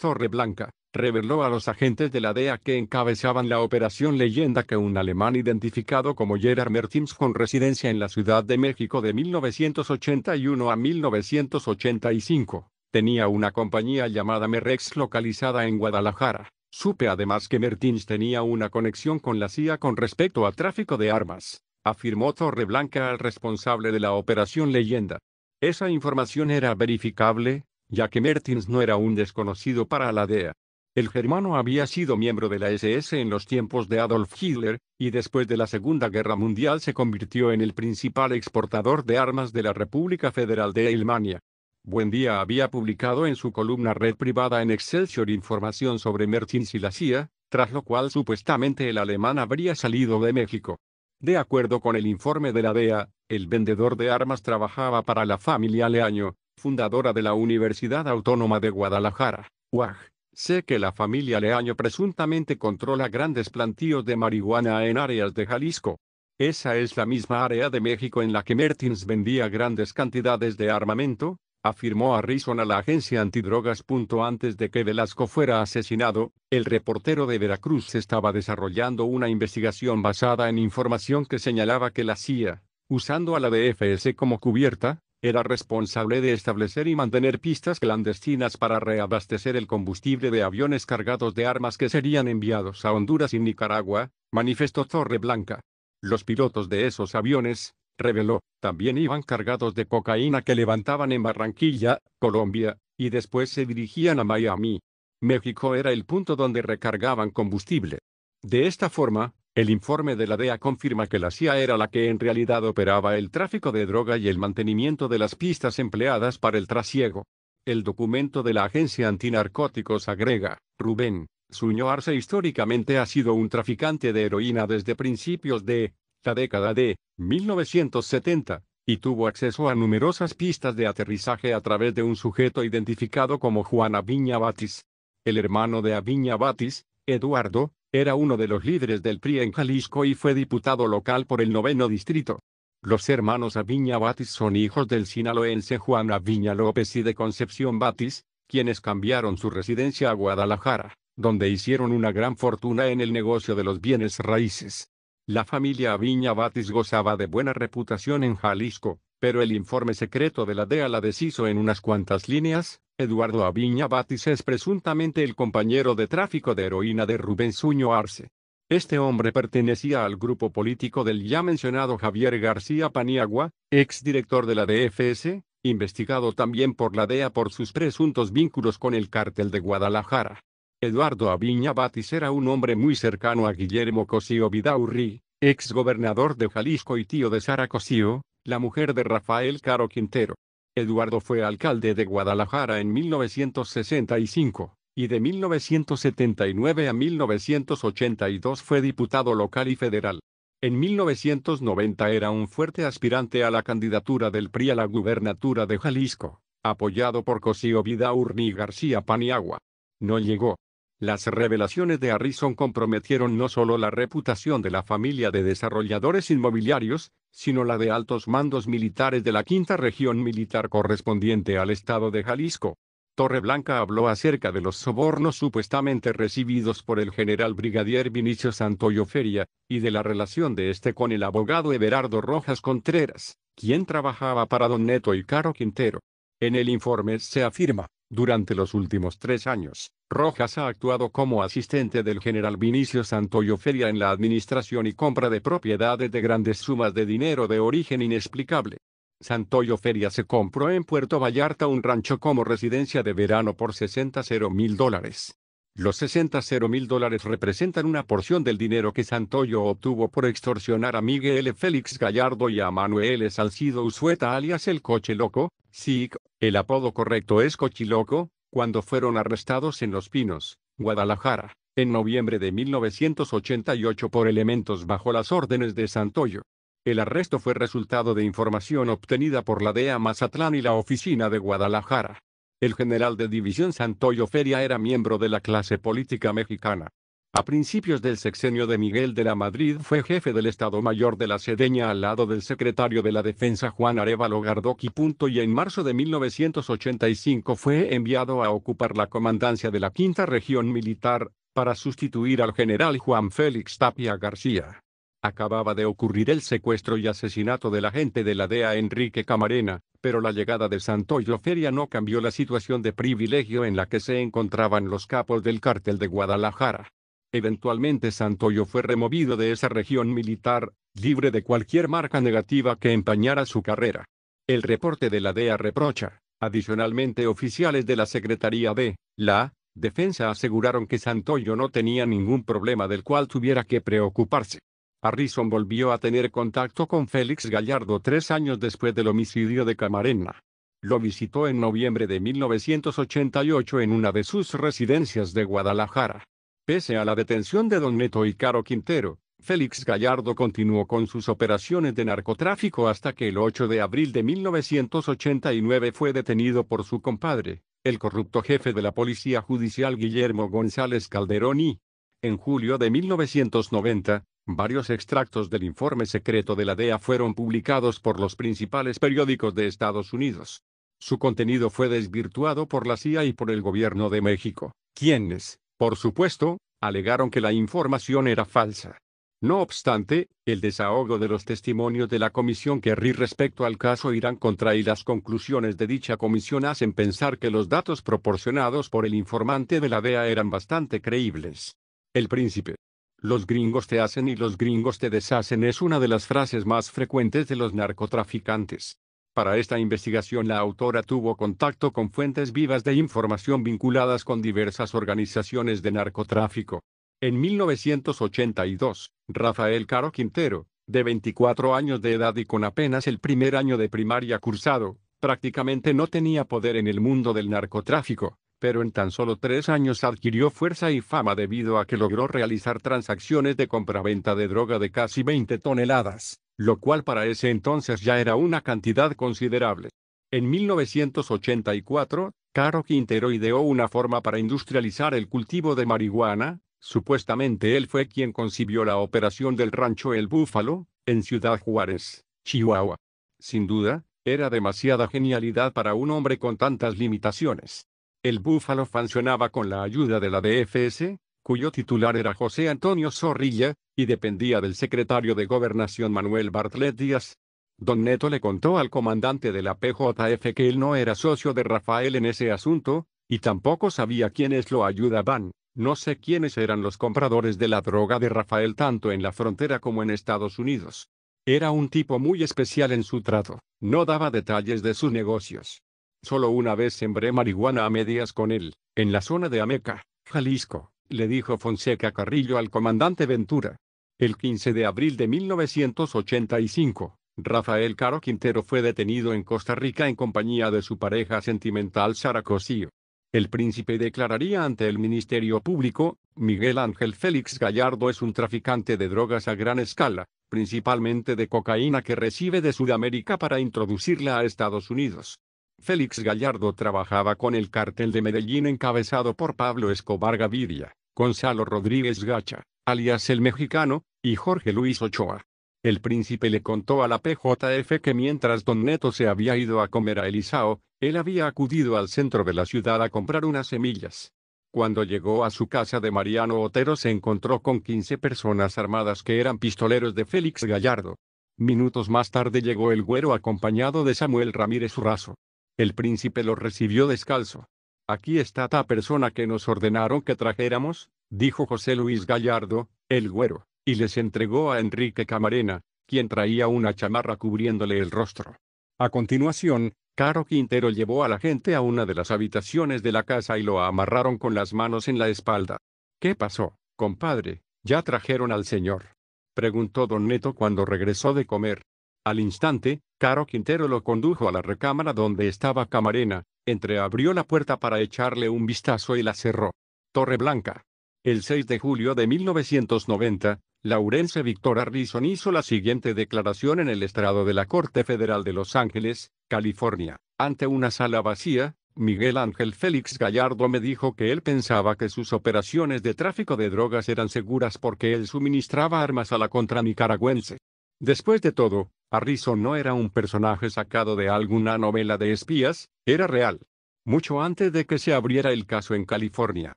Torre Blanca, reveló a los agentes de la DEA que encabezaban la operación leyenda que un alemán identificado como Gerard Mertins con residencia en la Ciudad de México de 1981 a 1985, tenía una compañía llamada Merrex localizada en Guadalajara. Supe además que Mertins tenía una conexión con la CIA con respecto a tráfico de armas, afirmó Torreblanca al responsable de la operación leyenda. ¿Esa información era verificable? ya que Mertins no era un desconocido para la DEA. El germano había sido miembro de la SS en los tiempos de Adolf Hitler, y después de la Segunda Guerra Mundial se convirtió en el principal exportador de armas de la República Federal de Alemania. Buendía había publicado en su columna Red Privada en Excelsior información sobre Mertins y la CIA, e tras lo cual supuestamente el alemán habría salido de México. De acuerdo con el informe de la DEA, el vendedor de armas trabajaba para la familia Leaño, fundadora de la Universidad Autónoma de Guadalajara, UAG. Sé que la familia Leaño presuntamente controla grandes plantíos de marihuana en áreas de Jalisco. Esa es la misma área de México en la que Mertins vendía grandes cantidades de armamento, afirmó Harrison a la agencia antidrogas. Antes de que Velasco fuera asesinado, el reportero de Veracruz estaba desarrollando una investigación basada en información que señalaba que la CIA, usando a la DFS como cubierta, era responsable de establecer y mantener pistas clandestinas para reabastecer el combustible de aviones cargados de armas que serían enviados a Honduras y Nicaragua, manifestó Torre Blanca. Los pilotos de esos aviones, reveló, también iban cargados de cocaína que levantaban en Barranquilla, Colombia, y después se dirigían a Miami. México era el punto donde recargaban combustible. De esta forma, el informe de la DEA confirma que la CIA era la que en realidad operaba el tráfico de droga y el mantenimiento de las pistas empleadas para el trasiego. El documento de la Agencia Antinarcóticos agrega, Rubén, Suño Arce históricamente ha sido un traficante de heroína desde principios de la década de 1970, y tuvo acceso a numerosas pistas de aterrizaje a través de un sujeto identificado como Juan Aviña Batis. El hermano de Aviña Batis, Eduardo, era uno de los líderes del PRI en Jalisco y fue diputado local por el noveno distrito. Los hermanos Aviña Batis son hijos del sinaloense Juan Aviña López y de Concepción Batis, quienes cambiaron su residencia a Guadalajara, donde hicieron una gran fortuna en el negocio de los bienes raíces. La familia Aviña Batis gozaba de buena reputación en Jalisco, pero el informe secreto de la DEA la deshizo en unas cuantas líneas, Eduardo Aviña Batis es presuntamente el compañero de tráfico de heroína de Rubén Suño Arce. Este hombre pertenecía al grupo político del ya mencionado Javier García Paniagua, exdirector de la DFS, investigado también por la DEA por sus presuntos vínculos con el cártel de Guadalajara. Eduardo Aviña Batis era un hombre muy cercano a Guillermo Cosío Vidaurri, exgobernador de Jalisco y tío de Sara Cosío, la mujer de Rafael Caro Quintero. Eduardo fue alcalde de Guadalajara en 1965, y de 1979 a 1982 fue diputado local y federal. En 1990 era un fuerte aspirante a la candidatura del PRI a la gubernatura de Jalisco, apoyado por Cosío Vidaurni García Paniagua. No llegó. Las revelaciones de Harrison comprometieron no solo la reputación de la familia de desarrolladores inmobiliarios, sino la de altos mandos militares de la quinta región militar correspondiente al estado de Jalisco. Torreblanca habló acerca de los sobornos supuestamente recibidos por el general brigadier Vinicio Santoyo Feria, y de la relación de este con el abogado Everardo Rojas Contreras, quien trabajaba para Don Neto y Caro Quintero. En el informe se afirma, durante los últimos tres años, Rojas ha actuado como asistente del general Vinicio Santoyo Feria en la administración y compra de propiedades de grandes sumas de dinero de origen inexplicable. Santoyo Feria se compró en Puerto Vallarta un rancho como residencia de verano por 60.000 mil dólares. Los 60.000 mil dólares representan una porción del dinero que Santoyo obtuvo por extorsionar a Miguel Félix Gallardo y a Manuel Salcido Usueta alias El Coche Loco, Sí, el apodo correcto es Cochiloco, cuando fueron arrestados en Los Pinos, Guadalajara, en noviembre de 1988 por elementos bajo las órdenes de Santoyo. El arresto fue resultado de información obtenida por la DEA Mazatlán y la oficina de Guadalajara. El general de división Santoyo Feria era miembro de la clase política mexicana. A principios del sexenio de Miguel de la Madrid fue jefe del Estado Mayor de la Sedeña al lado del secretario de la Defensa Juan Arevalo Gardoqui. Y en marzo de 1985 fue enviado a ocupar la comandancia de la Quinta Región Militar, para sustituir al general Juan Félix Tapia García. Acababa de ocurrir el secuestro y asesinato del agente de la DEA Enrique Camarena, pero la llegada de Santoyo Feria no cambió la situación de privilegio en la que se encontraban los capos del cártel de Guadalajara. Eventualmente Santoyo fue removido de esa región militar, libre de cualquier marca negativa que empañara su carrera. El reporte de la DEA reprocha, adicionalmente oficiales de la Secretaría de la Defensa aseguraron que Santoyo no tenía ningún problema del cual tuviera que preocuparse. Harrison volvió a tener contacto con Félix Gallardo tres años después del homicidio de Camarena. Lo visitó en noviembre de 1988 en una de sus residencias de Guadalajara. Pese a la detención de Don Neto y Caro Quintero, Félix Gallardo continuó con sus operaciones de narcotráfico hasta que el 8 de abril de 1989 fue detenido por su compadre, el corrupto jefe de la Policía Judicial Guillermo González Calderón y, en julio de 1990, varios extractos del informe secreto de la DEA fueron publicados por los principales periódicos de Estados Unidos. Su contenido fue desvirtuado por la CIA y por el gobierno de México, quienes, por supuesto, alegaron que la información era falsa. No obstante, el desahogo de los testimonios de la Comisión Kerry respecto al caso Irán contra y las conclusiones de dicha comisión hacen pensar que los datos proporcionados por el informante de la DEA eran bastante creíbles. El príncipe. Los gringos te hacen y los gringos te deshacen es una de las frases más frecuentes de los narcotraficantes. Para esta investigación la autora tuvo contacto con fuentes vivas de información vinculadas con diversas organizaciones de narcotráfico. En 1982, Rafael Caro Quintero, de 24 años de edad y con apenas el primer año de primaria cursado, prácticamente no tenía poder en el mundo del narcotráfico, pero en tan solo tres años adquirió fuerza y fama debido a que logró realizar transacciones de compraventa de droga de casi 20 toneladas lo cual para ese entonces ya era una cantidad considerable. En 1984, Caro Quintero ideó una forma para industrializar el cultivo de marihuana, supuestamente él fue quien concibió la operación del rancho El Búfalo, en Ciudad Juárez, Chihuahua. Sin duda, era demasiada genialidad para un hombre con tantas limitaciones. El Búfalo funcionaba con la ayuda de la DFS, cuyo titular era José Antonio Zorrilla, y dependía del secretario de Gobernación Manuel Bartlett Díaz. Don Neto le contó al comandante de la PJF que él no era socio de Rafael en ese asunto, y tampoco sabía quiénes lo ayudaban, no sé quiénes eran los compradores de la droga de Rafael tanto en la frontera como en Estados Unidos. Era un tipo muy especial en su trato, no daba detalles de sus negocios. Solo una vez sembré marihuana a medias con él, en la zona de Ameca, Jalisco le dijo Fonseca Carrillo al comandante Ventura. El 15 de abril de 1985, Rafael Caro Quintero fue detenido en Costa Rica en compañía de su pareja sentimental Sara Cosío. El príncipe declararía ante el Ministerio Público, Miguel Ángel Félix Gallardo es un traficante de drogas a gran escala, principalmente de cocaína que recibe de Sudamérica para introducirla a Estados Unidos. Félix Gallardo trabajaba con el cartel de Medellín encabezado por Pablo Escobar Gaviria. Gonzalo Rodríguez Gacha, alias el mexicano, y Jorge Luis Ochoa. El príncipe le contó a la PJF que mientras don Neto se había ido a comer a Elisao, él había acudido al centro de la ciudad a comprar unas semillas. Cuando llegó a su casa de Mariano Otero se encontró con 15 personas armadas que eran pistoleros de Félix Gallardo. Minutos más tarde llegó el güero acompañado de Samuel Ramírez Urrazo. El príncipe lo recibió descalzo. Aquí está la persona que nos ordenaron que trajéramos, dijo José Luis Gallardo, el güero, y les entregó a Enrique Camarena, quien traía una chamarra cubriéndole el rostro. A continuación, Caro Quintero llevó a la gente a una de las habitaciones de la casa y lo amarraron con las manos en la espalda. ¿Qué pasó, compadre? ¿Ya trajeron al señor? preguntó don Neto cuando regresó de comer. Al instante, Caro Quintero lo condujo a la recámara donde estaba Camarena, entreabrió la puerta para echarle un vistazo y la cerró. Torre Blanca. El 6 de julio de 1990, Laurence Victor Rison hizo la siguiente declaración en el estrado de la Corte Federal de Los Ángeles, California, ante una sala vacía, Miguel Ángel Félix Gallardo me dijo que él pensaba que sus operaciones de tráfico de drogas eran seguras porque él suministraba armas a la contra nicaragüense. Después de todo, Harrison no era un personaje sacado de alguna novela de espías, era real. Mucho antes de que se abriera el caso en California,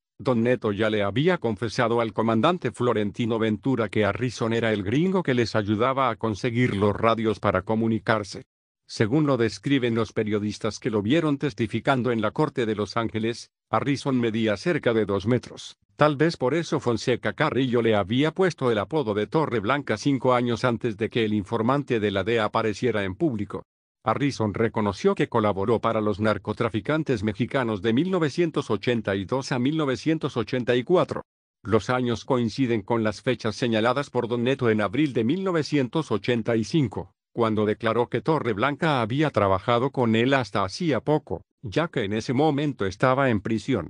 Don Neto ya le había confesado al comandante Florentino Ventura que Harrison era el gringo que les ayudaba a conseguir los radios para comunicarse. Según lo describen los periodistas que lo vieron testificando en la corte de Los Ángeles, Harrison medía cerca de dos metros. Tal vez por eso Fonseca Carrillo le había puesto el apodo de Torre Blanca cinco años antes de que el informante de la DEA apareciera en público. Harrison reconoció que colaboró para los narcotraficantes mexicanos de 1982 a 1984. Los años coinciden con las fechas señaladas por Don Neto en abril de 1985, cuando declaró que Torre Blanca había trabajado con él hasta hacía poco ya que en ese momento estaba en prisión.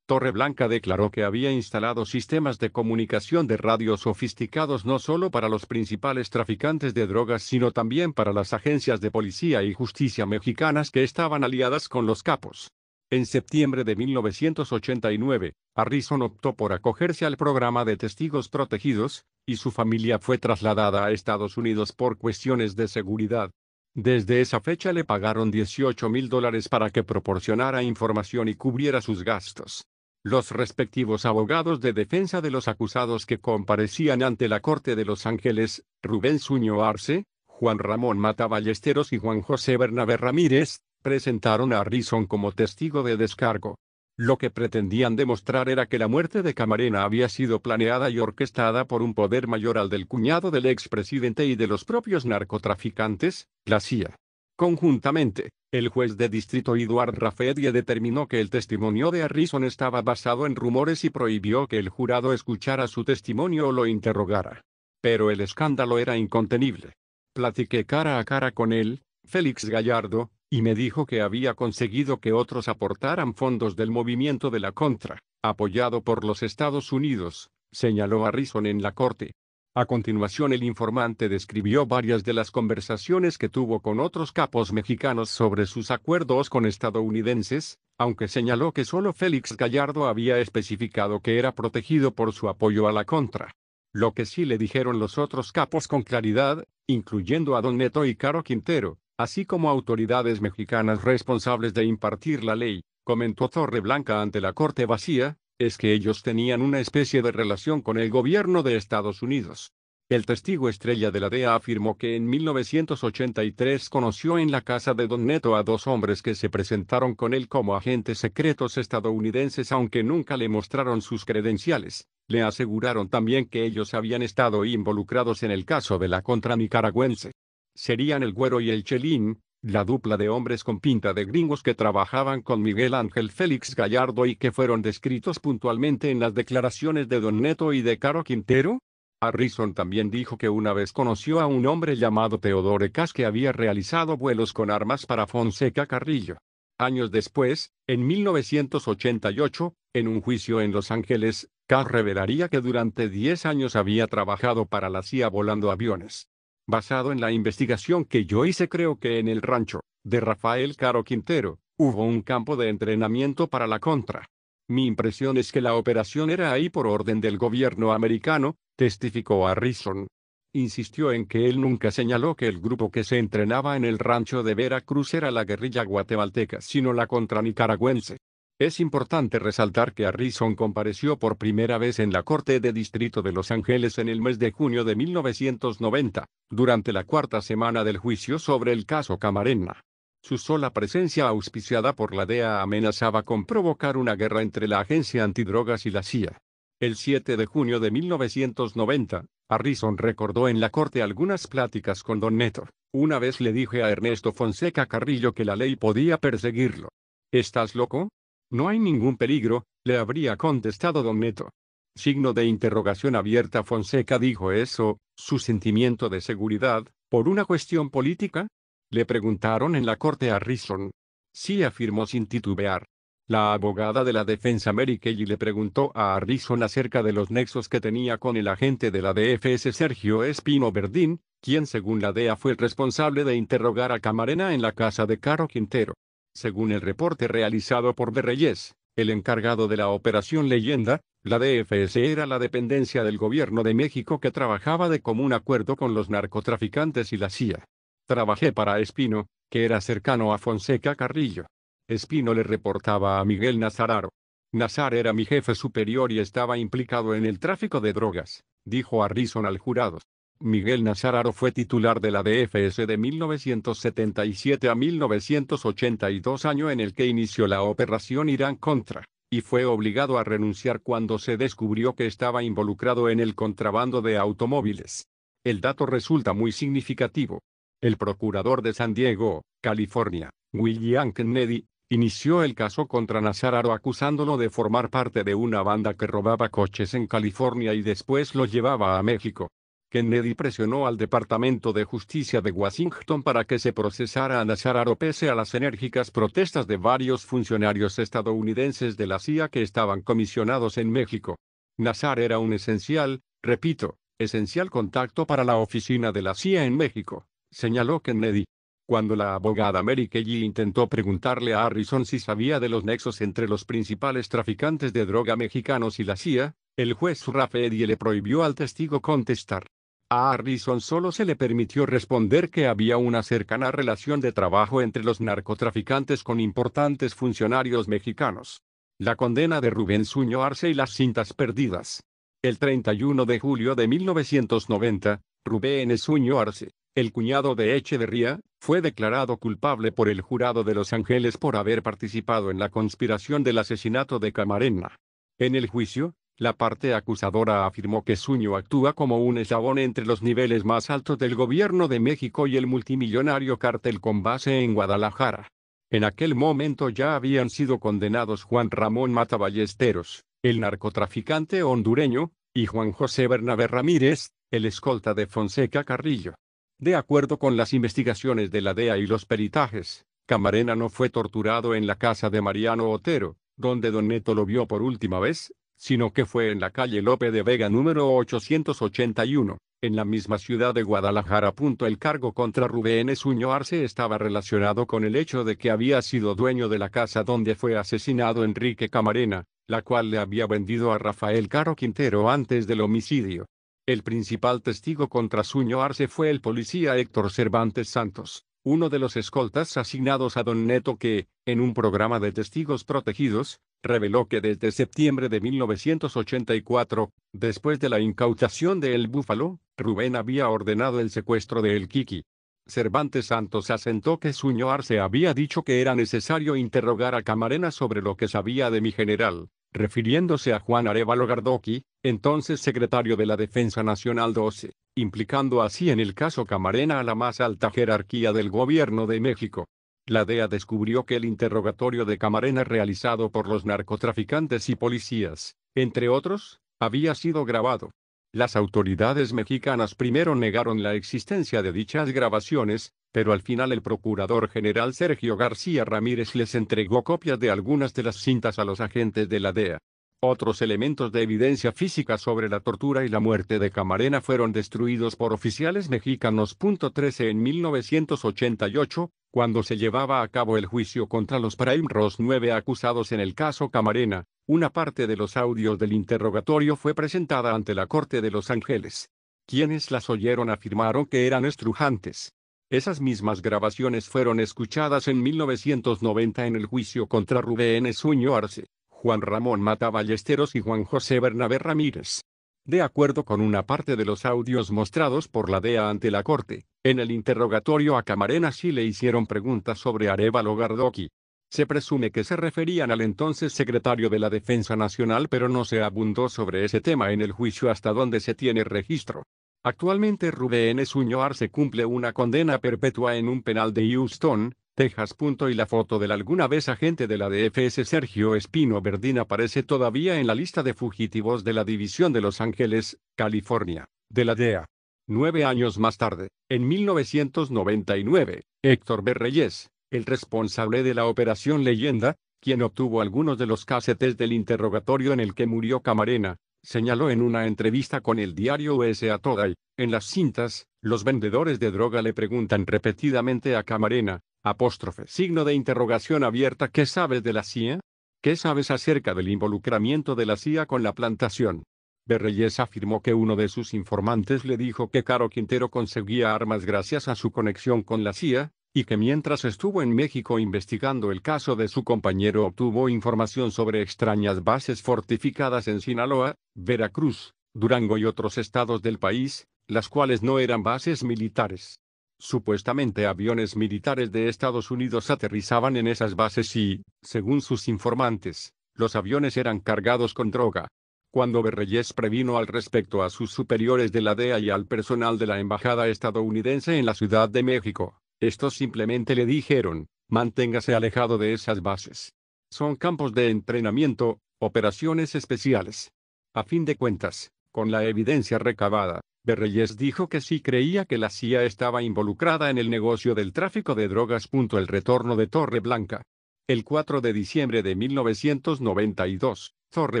Blanca declaró que había instalado sistemas de comunicación de radio sofisticados no solo para los principales traficantes de drogas, sino también para las agencias de policía y justicia mexicanas que estaban aliadas con los capos. En septiembre de 1989, Harrison optó por acogerse al programa de testigos protegidos, y su familia fue trasladada a Estados Unidos por cuestiones de seguridad. Desde esa fecha le pagaron 18 mil dólares para que proporcionara información y cubriera sus gastos. Los respectivos abogados de defensa de los acusados que comparecían ante la Corte de Los Ángeles, Rubén Suño Arce, Juan Ramón Mata Ballesteros y Juan José Bernabé Ramírez, presentaron a Rison como testigo de descargo. Lo que pretendían demostrar era que la muerte de Camarena había sido planeada y orquestada por un poder mayor al del cuñado del expresidente y de los propios narcotraficantes, la CIA. Conjuntamente, el juez de distrito Eduard Rafedie determinó que el testimonio de Harrison estaba basado en rumores y prohibió que el jurado escuchara su testimonio o lo interrogara. Pero el escándalo era incontenible. Platiqué cara a cara con él, Félix Gallardo, y me dijo que había conseguido que otros aportaran fondos del movimiento de la contra, apoyado por los Estados Unidos, señaló Harrison en la corte. A continuación el informante describió varias de las conversaciones que tuvo con otros capos mexicanos sobre sus acuerdos con estadounidenses, aunque señaló que solo Félix Gallardo había especificado que era protegido por su apoyo a la contra. Lo que sí le dijeron los otros capos con claridad, incluyendo a Don Neto y Caro Quintero, así como autoridades mexicanas responsables de impartir la ley, comentó Torreblanca ante la corte vacía, es que ellos tenían una especie de relación con el gobierno de Estados Unidos. El testigo estrella de la DEA afirmó que en 1983 conoció en la casa de Don Neto a dos hombres que se presentaron con él como agentes secretos estadounidenses aunque nunca le mostraron sus credenciales. Le aseguraron también que ellos habían estado involucrados en el caso de la contra nicaragüense serían el Güero y el Chelín, la dupla de hombres con pinta de gringos que trabajaban con Miguel Ángel Félix Gallardo y que fueron descritos puntualmente en las declaraciones de Don Neto y de Caro Quintero? Harrison también dijo que una vez conoció a un hombre llamado Teodore Cas que había realizado vuelos con armas para Fonseca Carrillo. Años después, en 1988, en un juicio en Los Ángeles, Cas revelaría que durante 10 años había trabajado para la CIA volando aviones. Basado en la investigación que yo hice creo que en el rancho, de Rafael Caro Quintero, hubo un campo de entrenamiento para la contra. Mi impresión es que la operación era ahí por orden del gobierno americano, testificó Harrison. Insistió en que él nunca señaló que el grupo que se entrenaba en el rancho de Veracruz era la guerrilla guatemalteca, sino la contra nicaragüense. Es importante resaltar que Harrison compareció por primera vez en la Corte de Distrito de Los Ángeles en el mes de junio de 1990, durante la cuarta semana del juicio sobre el caso Camarena. Su sola presencia auspiciada por la DEA amenazaba con provocar una guerra entre la agencia antidrogas y la CIA. El 7 de junio de 1990, Harrison recordó en la corte algunas pláticas con Don Neto. Una vez le dije a Ernesto Fonseca Carrillo que la ley podía perseguirlo. ¿Estás loco? No hay ningún peligro, le habría contestado don Neto. Signo de interrogación abierta Fonseca dijo eso, su sentimiento de seguridad, por una cuestión política? Le preguntaron en la corte a Rison. Sí afirmó sin titubear. La abogada de la defensa Mary Kelly le preguntó a Harrison acerca de los nexos que tenía con el agente de la DFS Sergio Espino Verdín, quien según la DEA fue el responsable de interrogar a Camarena en la casa de Caro Quintero. Según el reporte realizado por Berreyes, el encargado de la Operación Leyenda, la DFS era la dependencia del gobierno de México que trabajaba de común acuerdo con los narcotraficantes y la CIA. Trabajé para Espino, que era cercano a Fonseca Carrillo. Espino le reportaba a Miguel Nazararo. Nazar era mi jefe superior y estaba implicado en el tráfico de drogas, dijo Harrison al jurado. Miguel Nazararo fue titular de la DFS de 1977 a 1982 año en el que inició la operación Irán contra, y fue obligado a renunciar cuando se descubrió que estaba involucrado en el contrabando de automóviles. El dato resulta muy significativo. El procurador de San Diego, California, William Kennedy, inició el caso contra Nazararo acusándolo de formar parte de una banda que robaba coches en California y después los llevaba a México. Kennedy presionó al Departamento de Justicia de Washington para que se procesara a Nazar pese a las enérgicas protestas de varios funcionarios estadounidenses de la CIA que estaban comisionados en México. Nazar era un esencial, repito, esencial contacto para la oficina de la CIA en México, señaló Kennedy. Cuando la abogada Mary Kelly intentó preguntarle a Harrison si sabía de los nexos entre los principales traficantes de droga mexicanos y la CIA, el juez Raffaelli le prohibió al testigo contestar. A Harrison solo se le permitió responder que había una cercana relación de trabajo entre los narcotraficantes con importantes funcionarios mexicanos. La condena de Rubén Suño Arce y las cintas perdidas. El 31 de julio de 1990, Rubén Suño Arce, el cuñado de Echeverría, fue declarado culpable por el jurado de Los Ángeles por haber participado en la conspiración del asesinato de Camarena. En el juicio, la parte acusadora afirmó que Suño actúa como un eslabón entre los niveles más altos del gobierno de México y el multimillonario cártel con base en Guadalajara. En aquel momento ya habían sido condenados Juan Ramón Mataballesteros, el narcotraficante hondureño, y Juan José Bernabé Ramírez, el escolta de Fonseca Carrillo. De acuerdo con las investigaciones de la DEA y los peritajes, Camarena no fue torturado en la casa de Mariano Otero, donde Don Neto lo vio por última vez, sino que fue en la calle Lope de Vega número 881, en la misma ciudad de Guadalajara. El cargo contra Rubén Suño Arce estaba relacionado con el hecho de que había sido dueño de la casa donde fue asesinado Enrique Camarena, la cual le había vendido a Rafael Caro Quintero antes del homicidio. El principal testigo contra Suño Arce fue el policía Héctor Cervantes Santos, uno de los escoltas asignados a Don Neto que, en un programa de testigos protegidos, reveló que desde septiembre de 1984, después de la incautación de El Búfalo, Rubén había ordenado el secuestro de El Kiki. Cervantes Santos asentó que Suño Arce había dicho que era necesario interrogar a Camarena sobre lo que sabía de mi general, refiriéndose a Juan Arevalo Gardoqui, entonces secretario de la Defensa Nacional 12, implicando así en el caso Camarena a la más alta jerarquía del gobierno de México la DEA descubrió que el interrogatorio de Camarena realizado por los narcotraficantes y policías, entre otros, había sido grabado. Las autoridades mexicanas primero negaron la existencia de dichas grabaciones, pero al final el procurador general Sergio García Ramírez les entregó copias de algunas de las cintas a los agentes de la DEA. Otros elementos de evidencia física sobre la tortura y la muerte de Camarena fueron destruidos por oficiales mexicanos. 13 en 1988, cuando se llevaba a cabo el juicio contra los Ross 9 acusados en el caso Camarena, una parte de los audios del interrogatorio fue presentada ante la Corte de Los Ángeles. Quienes las oyeron afirmaron que eran estrujantes. Esas mismas grabaciones fueron escuchadas en 1990 en el juicio contra Rubén Esuño Arce, Juan Ramón Mata Ballesteros y Juan José Bernabé Ramírez. De acuerdo con una parte de los audios mostrados por la DEA ante la Corte, en el interrogatorio a Camarena sí le hicieron preguntas sobre Arevalo Gardoki. Se presume que se referían al entonces secretario de la Defensa Nacional, pero no se abundó sobre ese tema en el juicio hasta donde se tiene registro. Actualmente Rubén Suñoar se cumple una condena perpetua en un penal de Houston, Texas. Y la foto del alguna vez agente de la DFS Sergio Espino Verdín aparece todavía en la lista de fugitivos de la División de Los Ángeles, California, de la DEA. Nueve años más tarde, en 1999, Héctor Berreyes, el responsable de la Operación Leyenda, quien obtuvo algunos de los cassettes del interrogatorio en el que murió Camarena, señaló en una entrevista con el diario USA Today, en las cintas, los vendedores de droga le preguntan repetidamente a Camarena, Apóstrofe. Signo de interrogación abierta. ¿Qué sabes de la CIA? ¿Qué sabes acerca del involucramiento de la CIA con la plantación? Berreyes afirmó que uno de sus informantes le dijo que Caro Quintero conseguía armas gracias a su conexión con la CIA, y que mientras estuvo en México investigando el caso de su compañero obtuvo información sobre extrañas bases fortificadas en Sinaloa, Veracruz, Durango y otros estados del país, las cuales no eran bases militares. Supuestamente aviones militares de Estados Unidos aterrizaban en esas bases y, según sus informantes, los aviones eran cargados con droga. Cuando Berreyes previno al respecto a sus superiores de la DEA y al personal de la Embajada estadounidense en la Ciudad de México, estos simplemente le dijeron, manténgase alejado de esas bases. Son campos de entrenamiento, operaciones especiales. A fin de cuentas, con la evidencia recabada, Berreyes dijo que sí creía que la CIA estaba involucrada en el negocio del tráfico de drogas. El retorno de Torre Blanca. El 4 de diciembre de 1992, Torre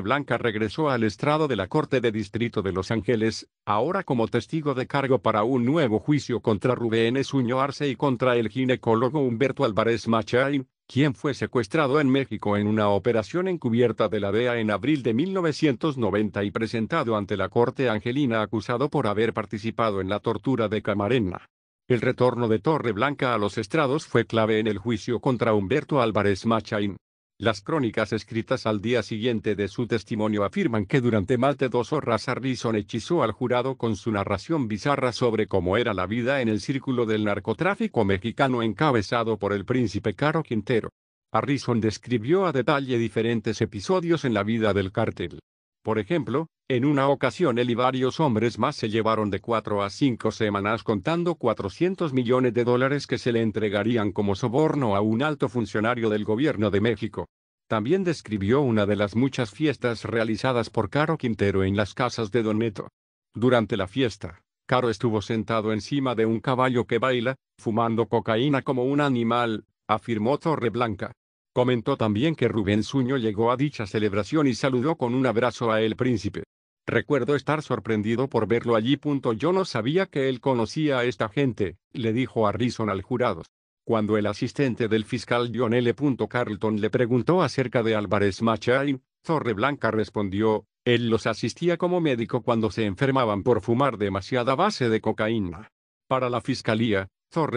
Blanca regresó al estrado de la Corte de Distrito de Los Ángeles, ahora como testigo de cargo para un nuevo juicio contra Rubén Suño Arce y contra el ginecólogo Humberto Álvarez Machain, quien fue secuestrado en México en una operación encubierta de la DEA en abril de 1990 y presentado ante la corte angelina acusado por haber participado en la tortura de Camarena. El retorno de Torre Blanca a los estrados fue clave en el juicio contra Humberto Álvarez Machain, las crónicas escritas al día siguiente de su testimonio afirman que durante más de dos horas Harrison hechizó al jurado con su narración bizarra sobre cómo era la vida en el círculo del narcotráfico mexicano encabezado por el príncipe Caro Quintero. Harrison describió a detalle diferentes episodios en la vida del cártel, por ejemplo, en una ocasión él y varios hombres más se llevaron de cuatro a cinco semanas contando 400 millones de dólares que se le entregarían como soborno a un alto funcionario del gobierno de México. También describió una de las muchas fiestas realizadas por Caro Quintero en las casas de Don Neto. Durante la fiesta, Caro estuvo sentado encima de un caballo que baila, fumando cocaína como un animal, afirmó Torreblanca. Comentó también que Rubén Suño llegó a dicha celebración y saludó con un abrazo a el príncipe. Recuerdo estar sorprendido por verlo allí. Yo no sabía que él conocía a esta gente, le dijo a Rison al jurado. Cuando el asistente del fiscal John L. E. Carlton le preguntó acerca de Álvarez Machain, Torreblanca respondió, él los asistía como médico cuando se enfermaban por fumar demasiada base de cocaína. Para la fiscalía,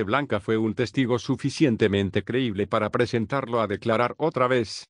Blanca fue un testigo suficientemente creíble para presentarlo a declarar otra vez.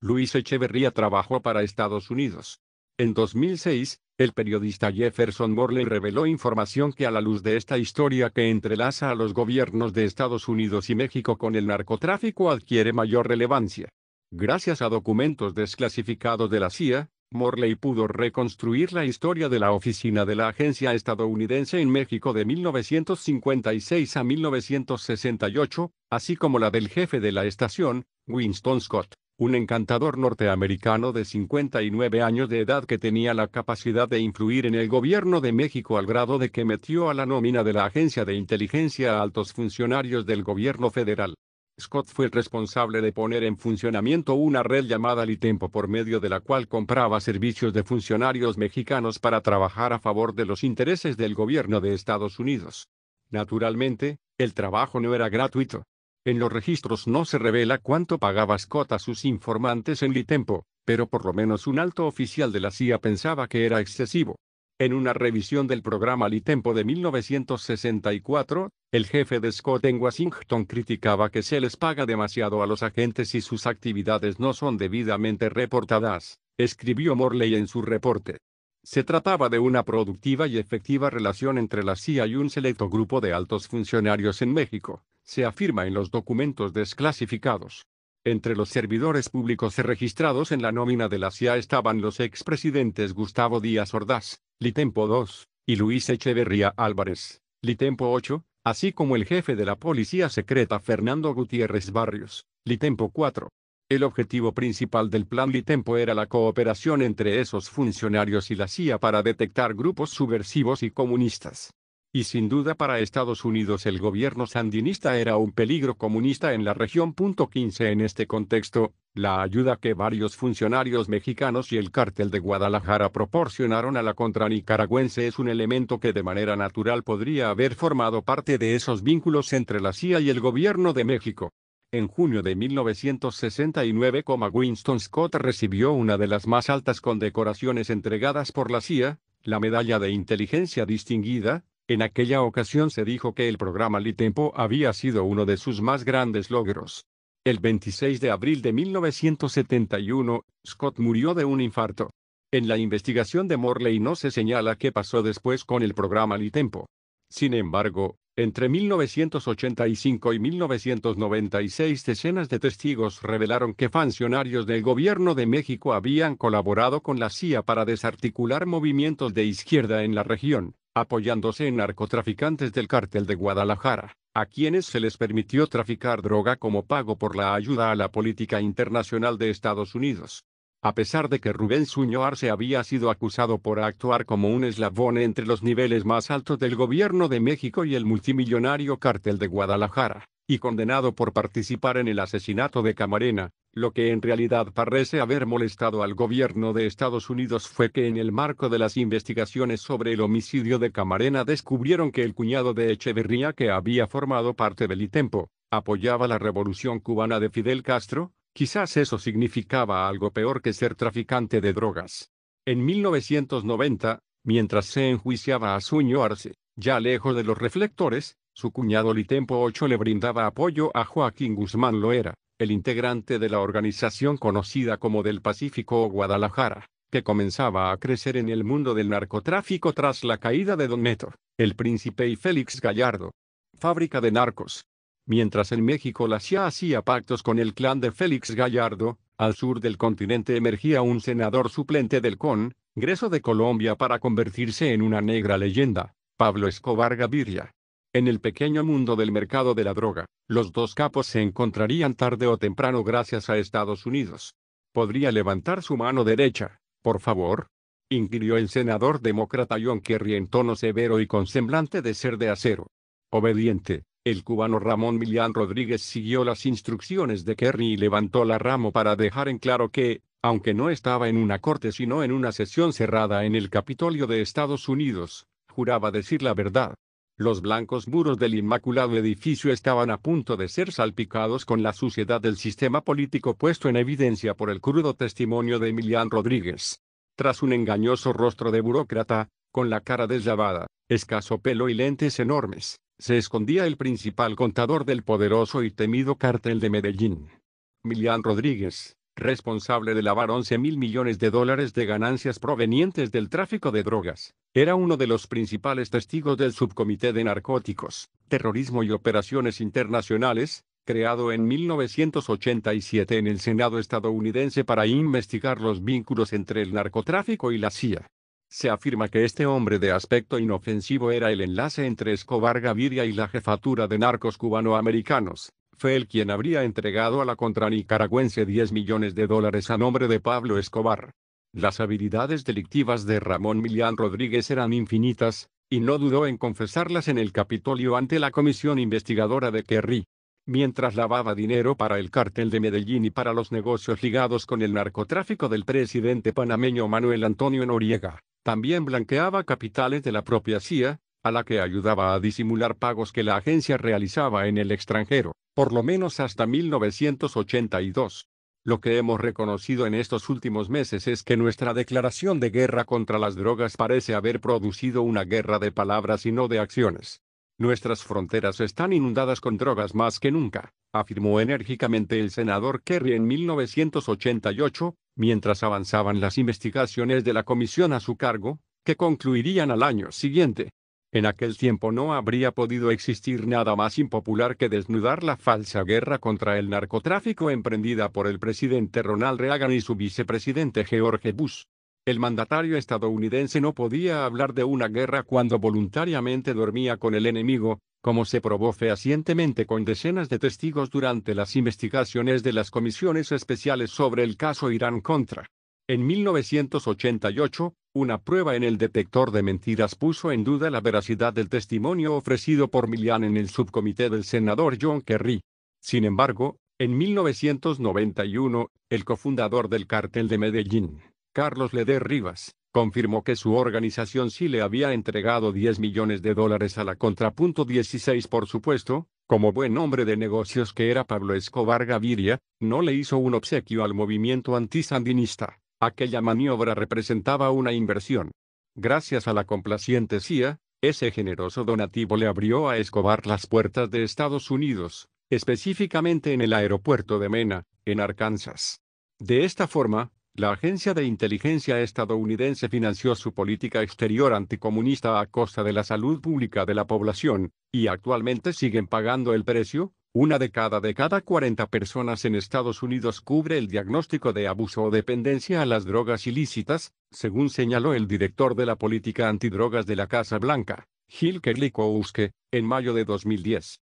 Luis Echeverría trabajó para Estados Unidos. En 2006, el periodista Jefferson Morley reveló información que a la luz de esta historia que entrelaza a los gobiernos de Estados Unidos y México con el narcotráfico adquiere mayor relevancia. Gracias a documentos desclasificados de la CIA, Morley pudo reconstruir la historia de la oficina de la agencia estadounidense en México de 1956 a 1968, así como la del jefe de la estación, Winston Scott, un encantador norteamericano de 59 años de edad que tenía la capacidad de influir en el gobierno de México al grado de que metió a la nómina de la agencia de inteligencia a altos funcionarios del gobierno federal. Scott fue el responsable de poner en funcionamiento una red llamada Litempo por medio de la cual compraba servicios de funcionarios mexicanos para trabajar a favor de los intereses del gobierno de Estados Unidos. Naturalmente, el trabajo no era gratuito. En los registros no se revela cuánto pagaba Scott a sus informantes en Litempo, pero por lo menos un alto oficial de la CIA pensaba que era excesivo. En una revisión del programa Litempo de 1964, el jefe de Scott en Washington criticaba que se les paga demasiado a los agentes y sus actividades no son debidamente reportadas, escribió Morley en su reporte. Se trataba de una productiva y efectiva relación entre la CIA y un selecto grupo de altos funcionarios en México, se afirma en los documentos desclasificados. Entre los servidores públicos registrados en la nómina de la CIA estaban los expresidentes Gustavo Díaz Ordaz, Litempo II, y Luis Echeverría Álvarez, Litempo 8, así como el jefe de la policía secreta Fernando Gutiérrez Barrios, Litempo 4. El objetivo principal del plan Litempo era la cooperación entre esos funcionarios y la CIA para detectar grupos subversivos y comunistas. Y sin duda para Estados Unidos el gobierno sandinista era un peligro comunista en la región. 15 En este contexto, la ayuda que varios funcionarios mexicanos y el cártel de Guadalajara proporcionaron a la contra nicaragüense es un elemento que de manera natural podría haber formado parte de esos vínculos entre la CIA y el gobierno de México. En junio de 1969, Winston Scott recibió una de las más altas condecoraciones entregadas por la CIA, la Medalla de Inteligencia Distinguida, en aquella ocasión se dijo que el programa Litempo había sido uno de sus más grandes logros. El 26 de abril de 1971, Scott murió de un infarto. En la investigación de Morley no se señala qué pasó después con el programa Litempo. Sin embargo, entre 1985 y 1996 decenas de testigos revelaron que funcionarios del gobierno de México habían colaborado con la CIA para desarticular movimientos de izquierda en la región apoyándose en narcotraficantes del cártel de Guadalajara, a quienes se les permitió traficar droga como pago por la ayuda a la política internacional de Estados Unidos. A pesar de que Rubén Suñoar se había sido acusado por actuar como un eslabón entre los niveles más altos del gobierno de México y el multimillonario cártel de Guadalajara, y condenado por participar en el asesinato de Camarena, lo que en realidad parece haber molestado al gobierno de Estados Unidos fue que en el marco de las investigaciones sobre el homicidio de Camarena descubrieron que el cuñado de Echeverría que había formado parte del ITEMPO, apoyaba la revolución cubana de Fidel Castro, quizás eso significaba algo peor que ser traficante de drogas. En 1990, mientras se enjuiciaba a Suño Arce, ya lejos de los reflectores, su cuñado Litempo 8 le brindaba apoyo a Joaquín Guzmán Loera, el integrante de la organización conocida como del Pacífico o Guadalajara, que comenzaba a crecer en el mundo del narcotráfico tras la caída de Don Neto, el príncipe y Félix Gallardo. Fábrica de narcos. Mientras en México la CIA hacía pactos con el clan de Félix Gallardo, al sur del continente emergía un senador suplente del CON, Greso de Colombia para convertirse en una negra leyenda, Pablo Escobar Gaviria, en el pequeño mundo del mercado de la droga, los dos capos se encontrarían tarde o temprano gracias a Estados Unidos. ¿Podría levantar su mano derecha, por favor? inquirió el senador demócrata John Kerry en tono severo y con semblante de ser de acero. Obediente, el cubano Ramón Millán Rodríguez siguió las instrucciones de Kerry y levantó la ramo para dejar en claro que, aunque no estaba en una corte sino en una sesión cerrada en el Capitolio de Estados Unidos, juraba decir la verdad. Los blancos muros del inmaculado edificio estaban a punto de ser salpicados con la suciedad del sistema político puesto en evidencia por el crudo testimonio de Emilián Rodríguez. Tras un engañoso rostro de burócrata, con la cara deslavada, escaso pelo y lentes enormes, se escondía el principal contador del poderoso y temido cártel de Medellín. Emilian Rodríguez, responsable de lavar 11 mil millones de dólares de ganancias provenientes del tráfico de drogas. Era uno de los principales testigos del Subcomité de Narcóticos, Terrorismo y Operaciones Internacionales, creado en 1987 en el Senado estadounidense para investigar los vínculos entre el narcotráfico y la CIA. Se afirma que este hombre de aspecto inofensivo era el enlace entre Escobar Gaviria y la jefatura de narcos cubanoamericanos, fue el quien habría entregado a la contranicaragüense 10 millones de dólares a nombre de Pablo Escobar. Las habilidades delictivas de Ramón Millán Rodríguez eran infinitas, y no dudó en confesarlas en el Capitolio ante la comisión investigadora de Kerry. Mientras lavaba dinero para el cártel de Medellín y para los negocios ligados con el narcotráfico del presidente panameño Manuel Antonio Noriega, también blanqueaba capitales de la propia CIA, a la que ayudaba a disimular pagos que la agencia realizaba en el extranjero por lo menos hasta 1982. Lo que hemos reconocido en estos últimos meses es que nuestra declaración de guerra contra las drogas parece haber producido una guerra de palabras y no de acciones. Nuestras fronteras están inundadas con drogas más que nunca, afirmó enérgicamente el senador Kerry en 1988, mientras avanzaban las investigaciones de la comisión a su cargo, que concluirían al año siguiente. En aquel tiempo no habría podido existir nada más impopular que desnudar la falsa guerra contra el narcotráfico emprendida por el presidente Ronald Reagan y su vicepresidente George Bush. El mandatario estadounidense no podía hablar de una guerra cuando voluntariamente dormía con el enemigo, como se probó fehacientemente con decenas de testigos durante las investigaciones de las comisiones especiales sobre el caso Irán contra. En 1988, una prueba en el detector de mentiras puso en duda la veracidad del testimonio ofrecido por Millán en el subcomité del senador John Kerry. Sin embargo, en 1991, el cofundador del cartel de Medellín, Carlos Leder Rivas, confirmó que su organización sí le había entregado 10 millones de dólares a la Contrapunto 16 por supuesto, como buen hombre de negocios que era Pablo Escobar Gaviria, no le hizo un obsequio al movimiento antisandinista. Aquella maniobra representaba una inversión. Gracias a la complaciente CIA, ese generoso donativo le abrió a Escobar las puertas de Estados Unidos, específicamente en el aeropuerto de Mena, en Arkansas. De esta forma, la agencia de inteligencia estadounidense financió su política exterior anticomunista a costa de la salud pública de la población, y actualmente siguen pagando el precio, una de cada de cada 40 personas en Estados Unidos cubre el diagnóstico de abuso o dependencia a las drogas ilícitas, según señaló el director de la política antidrogas de la Casa Blanca, Gil Kerlikowske, en mayo de 2010.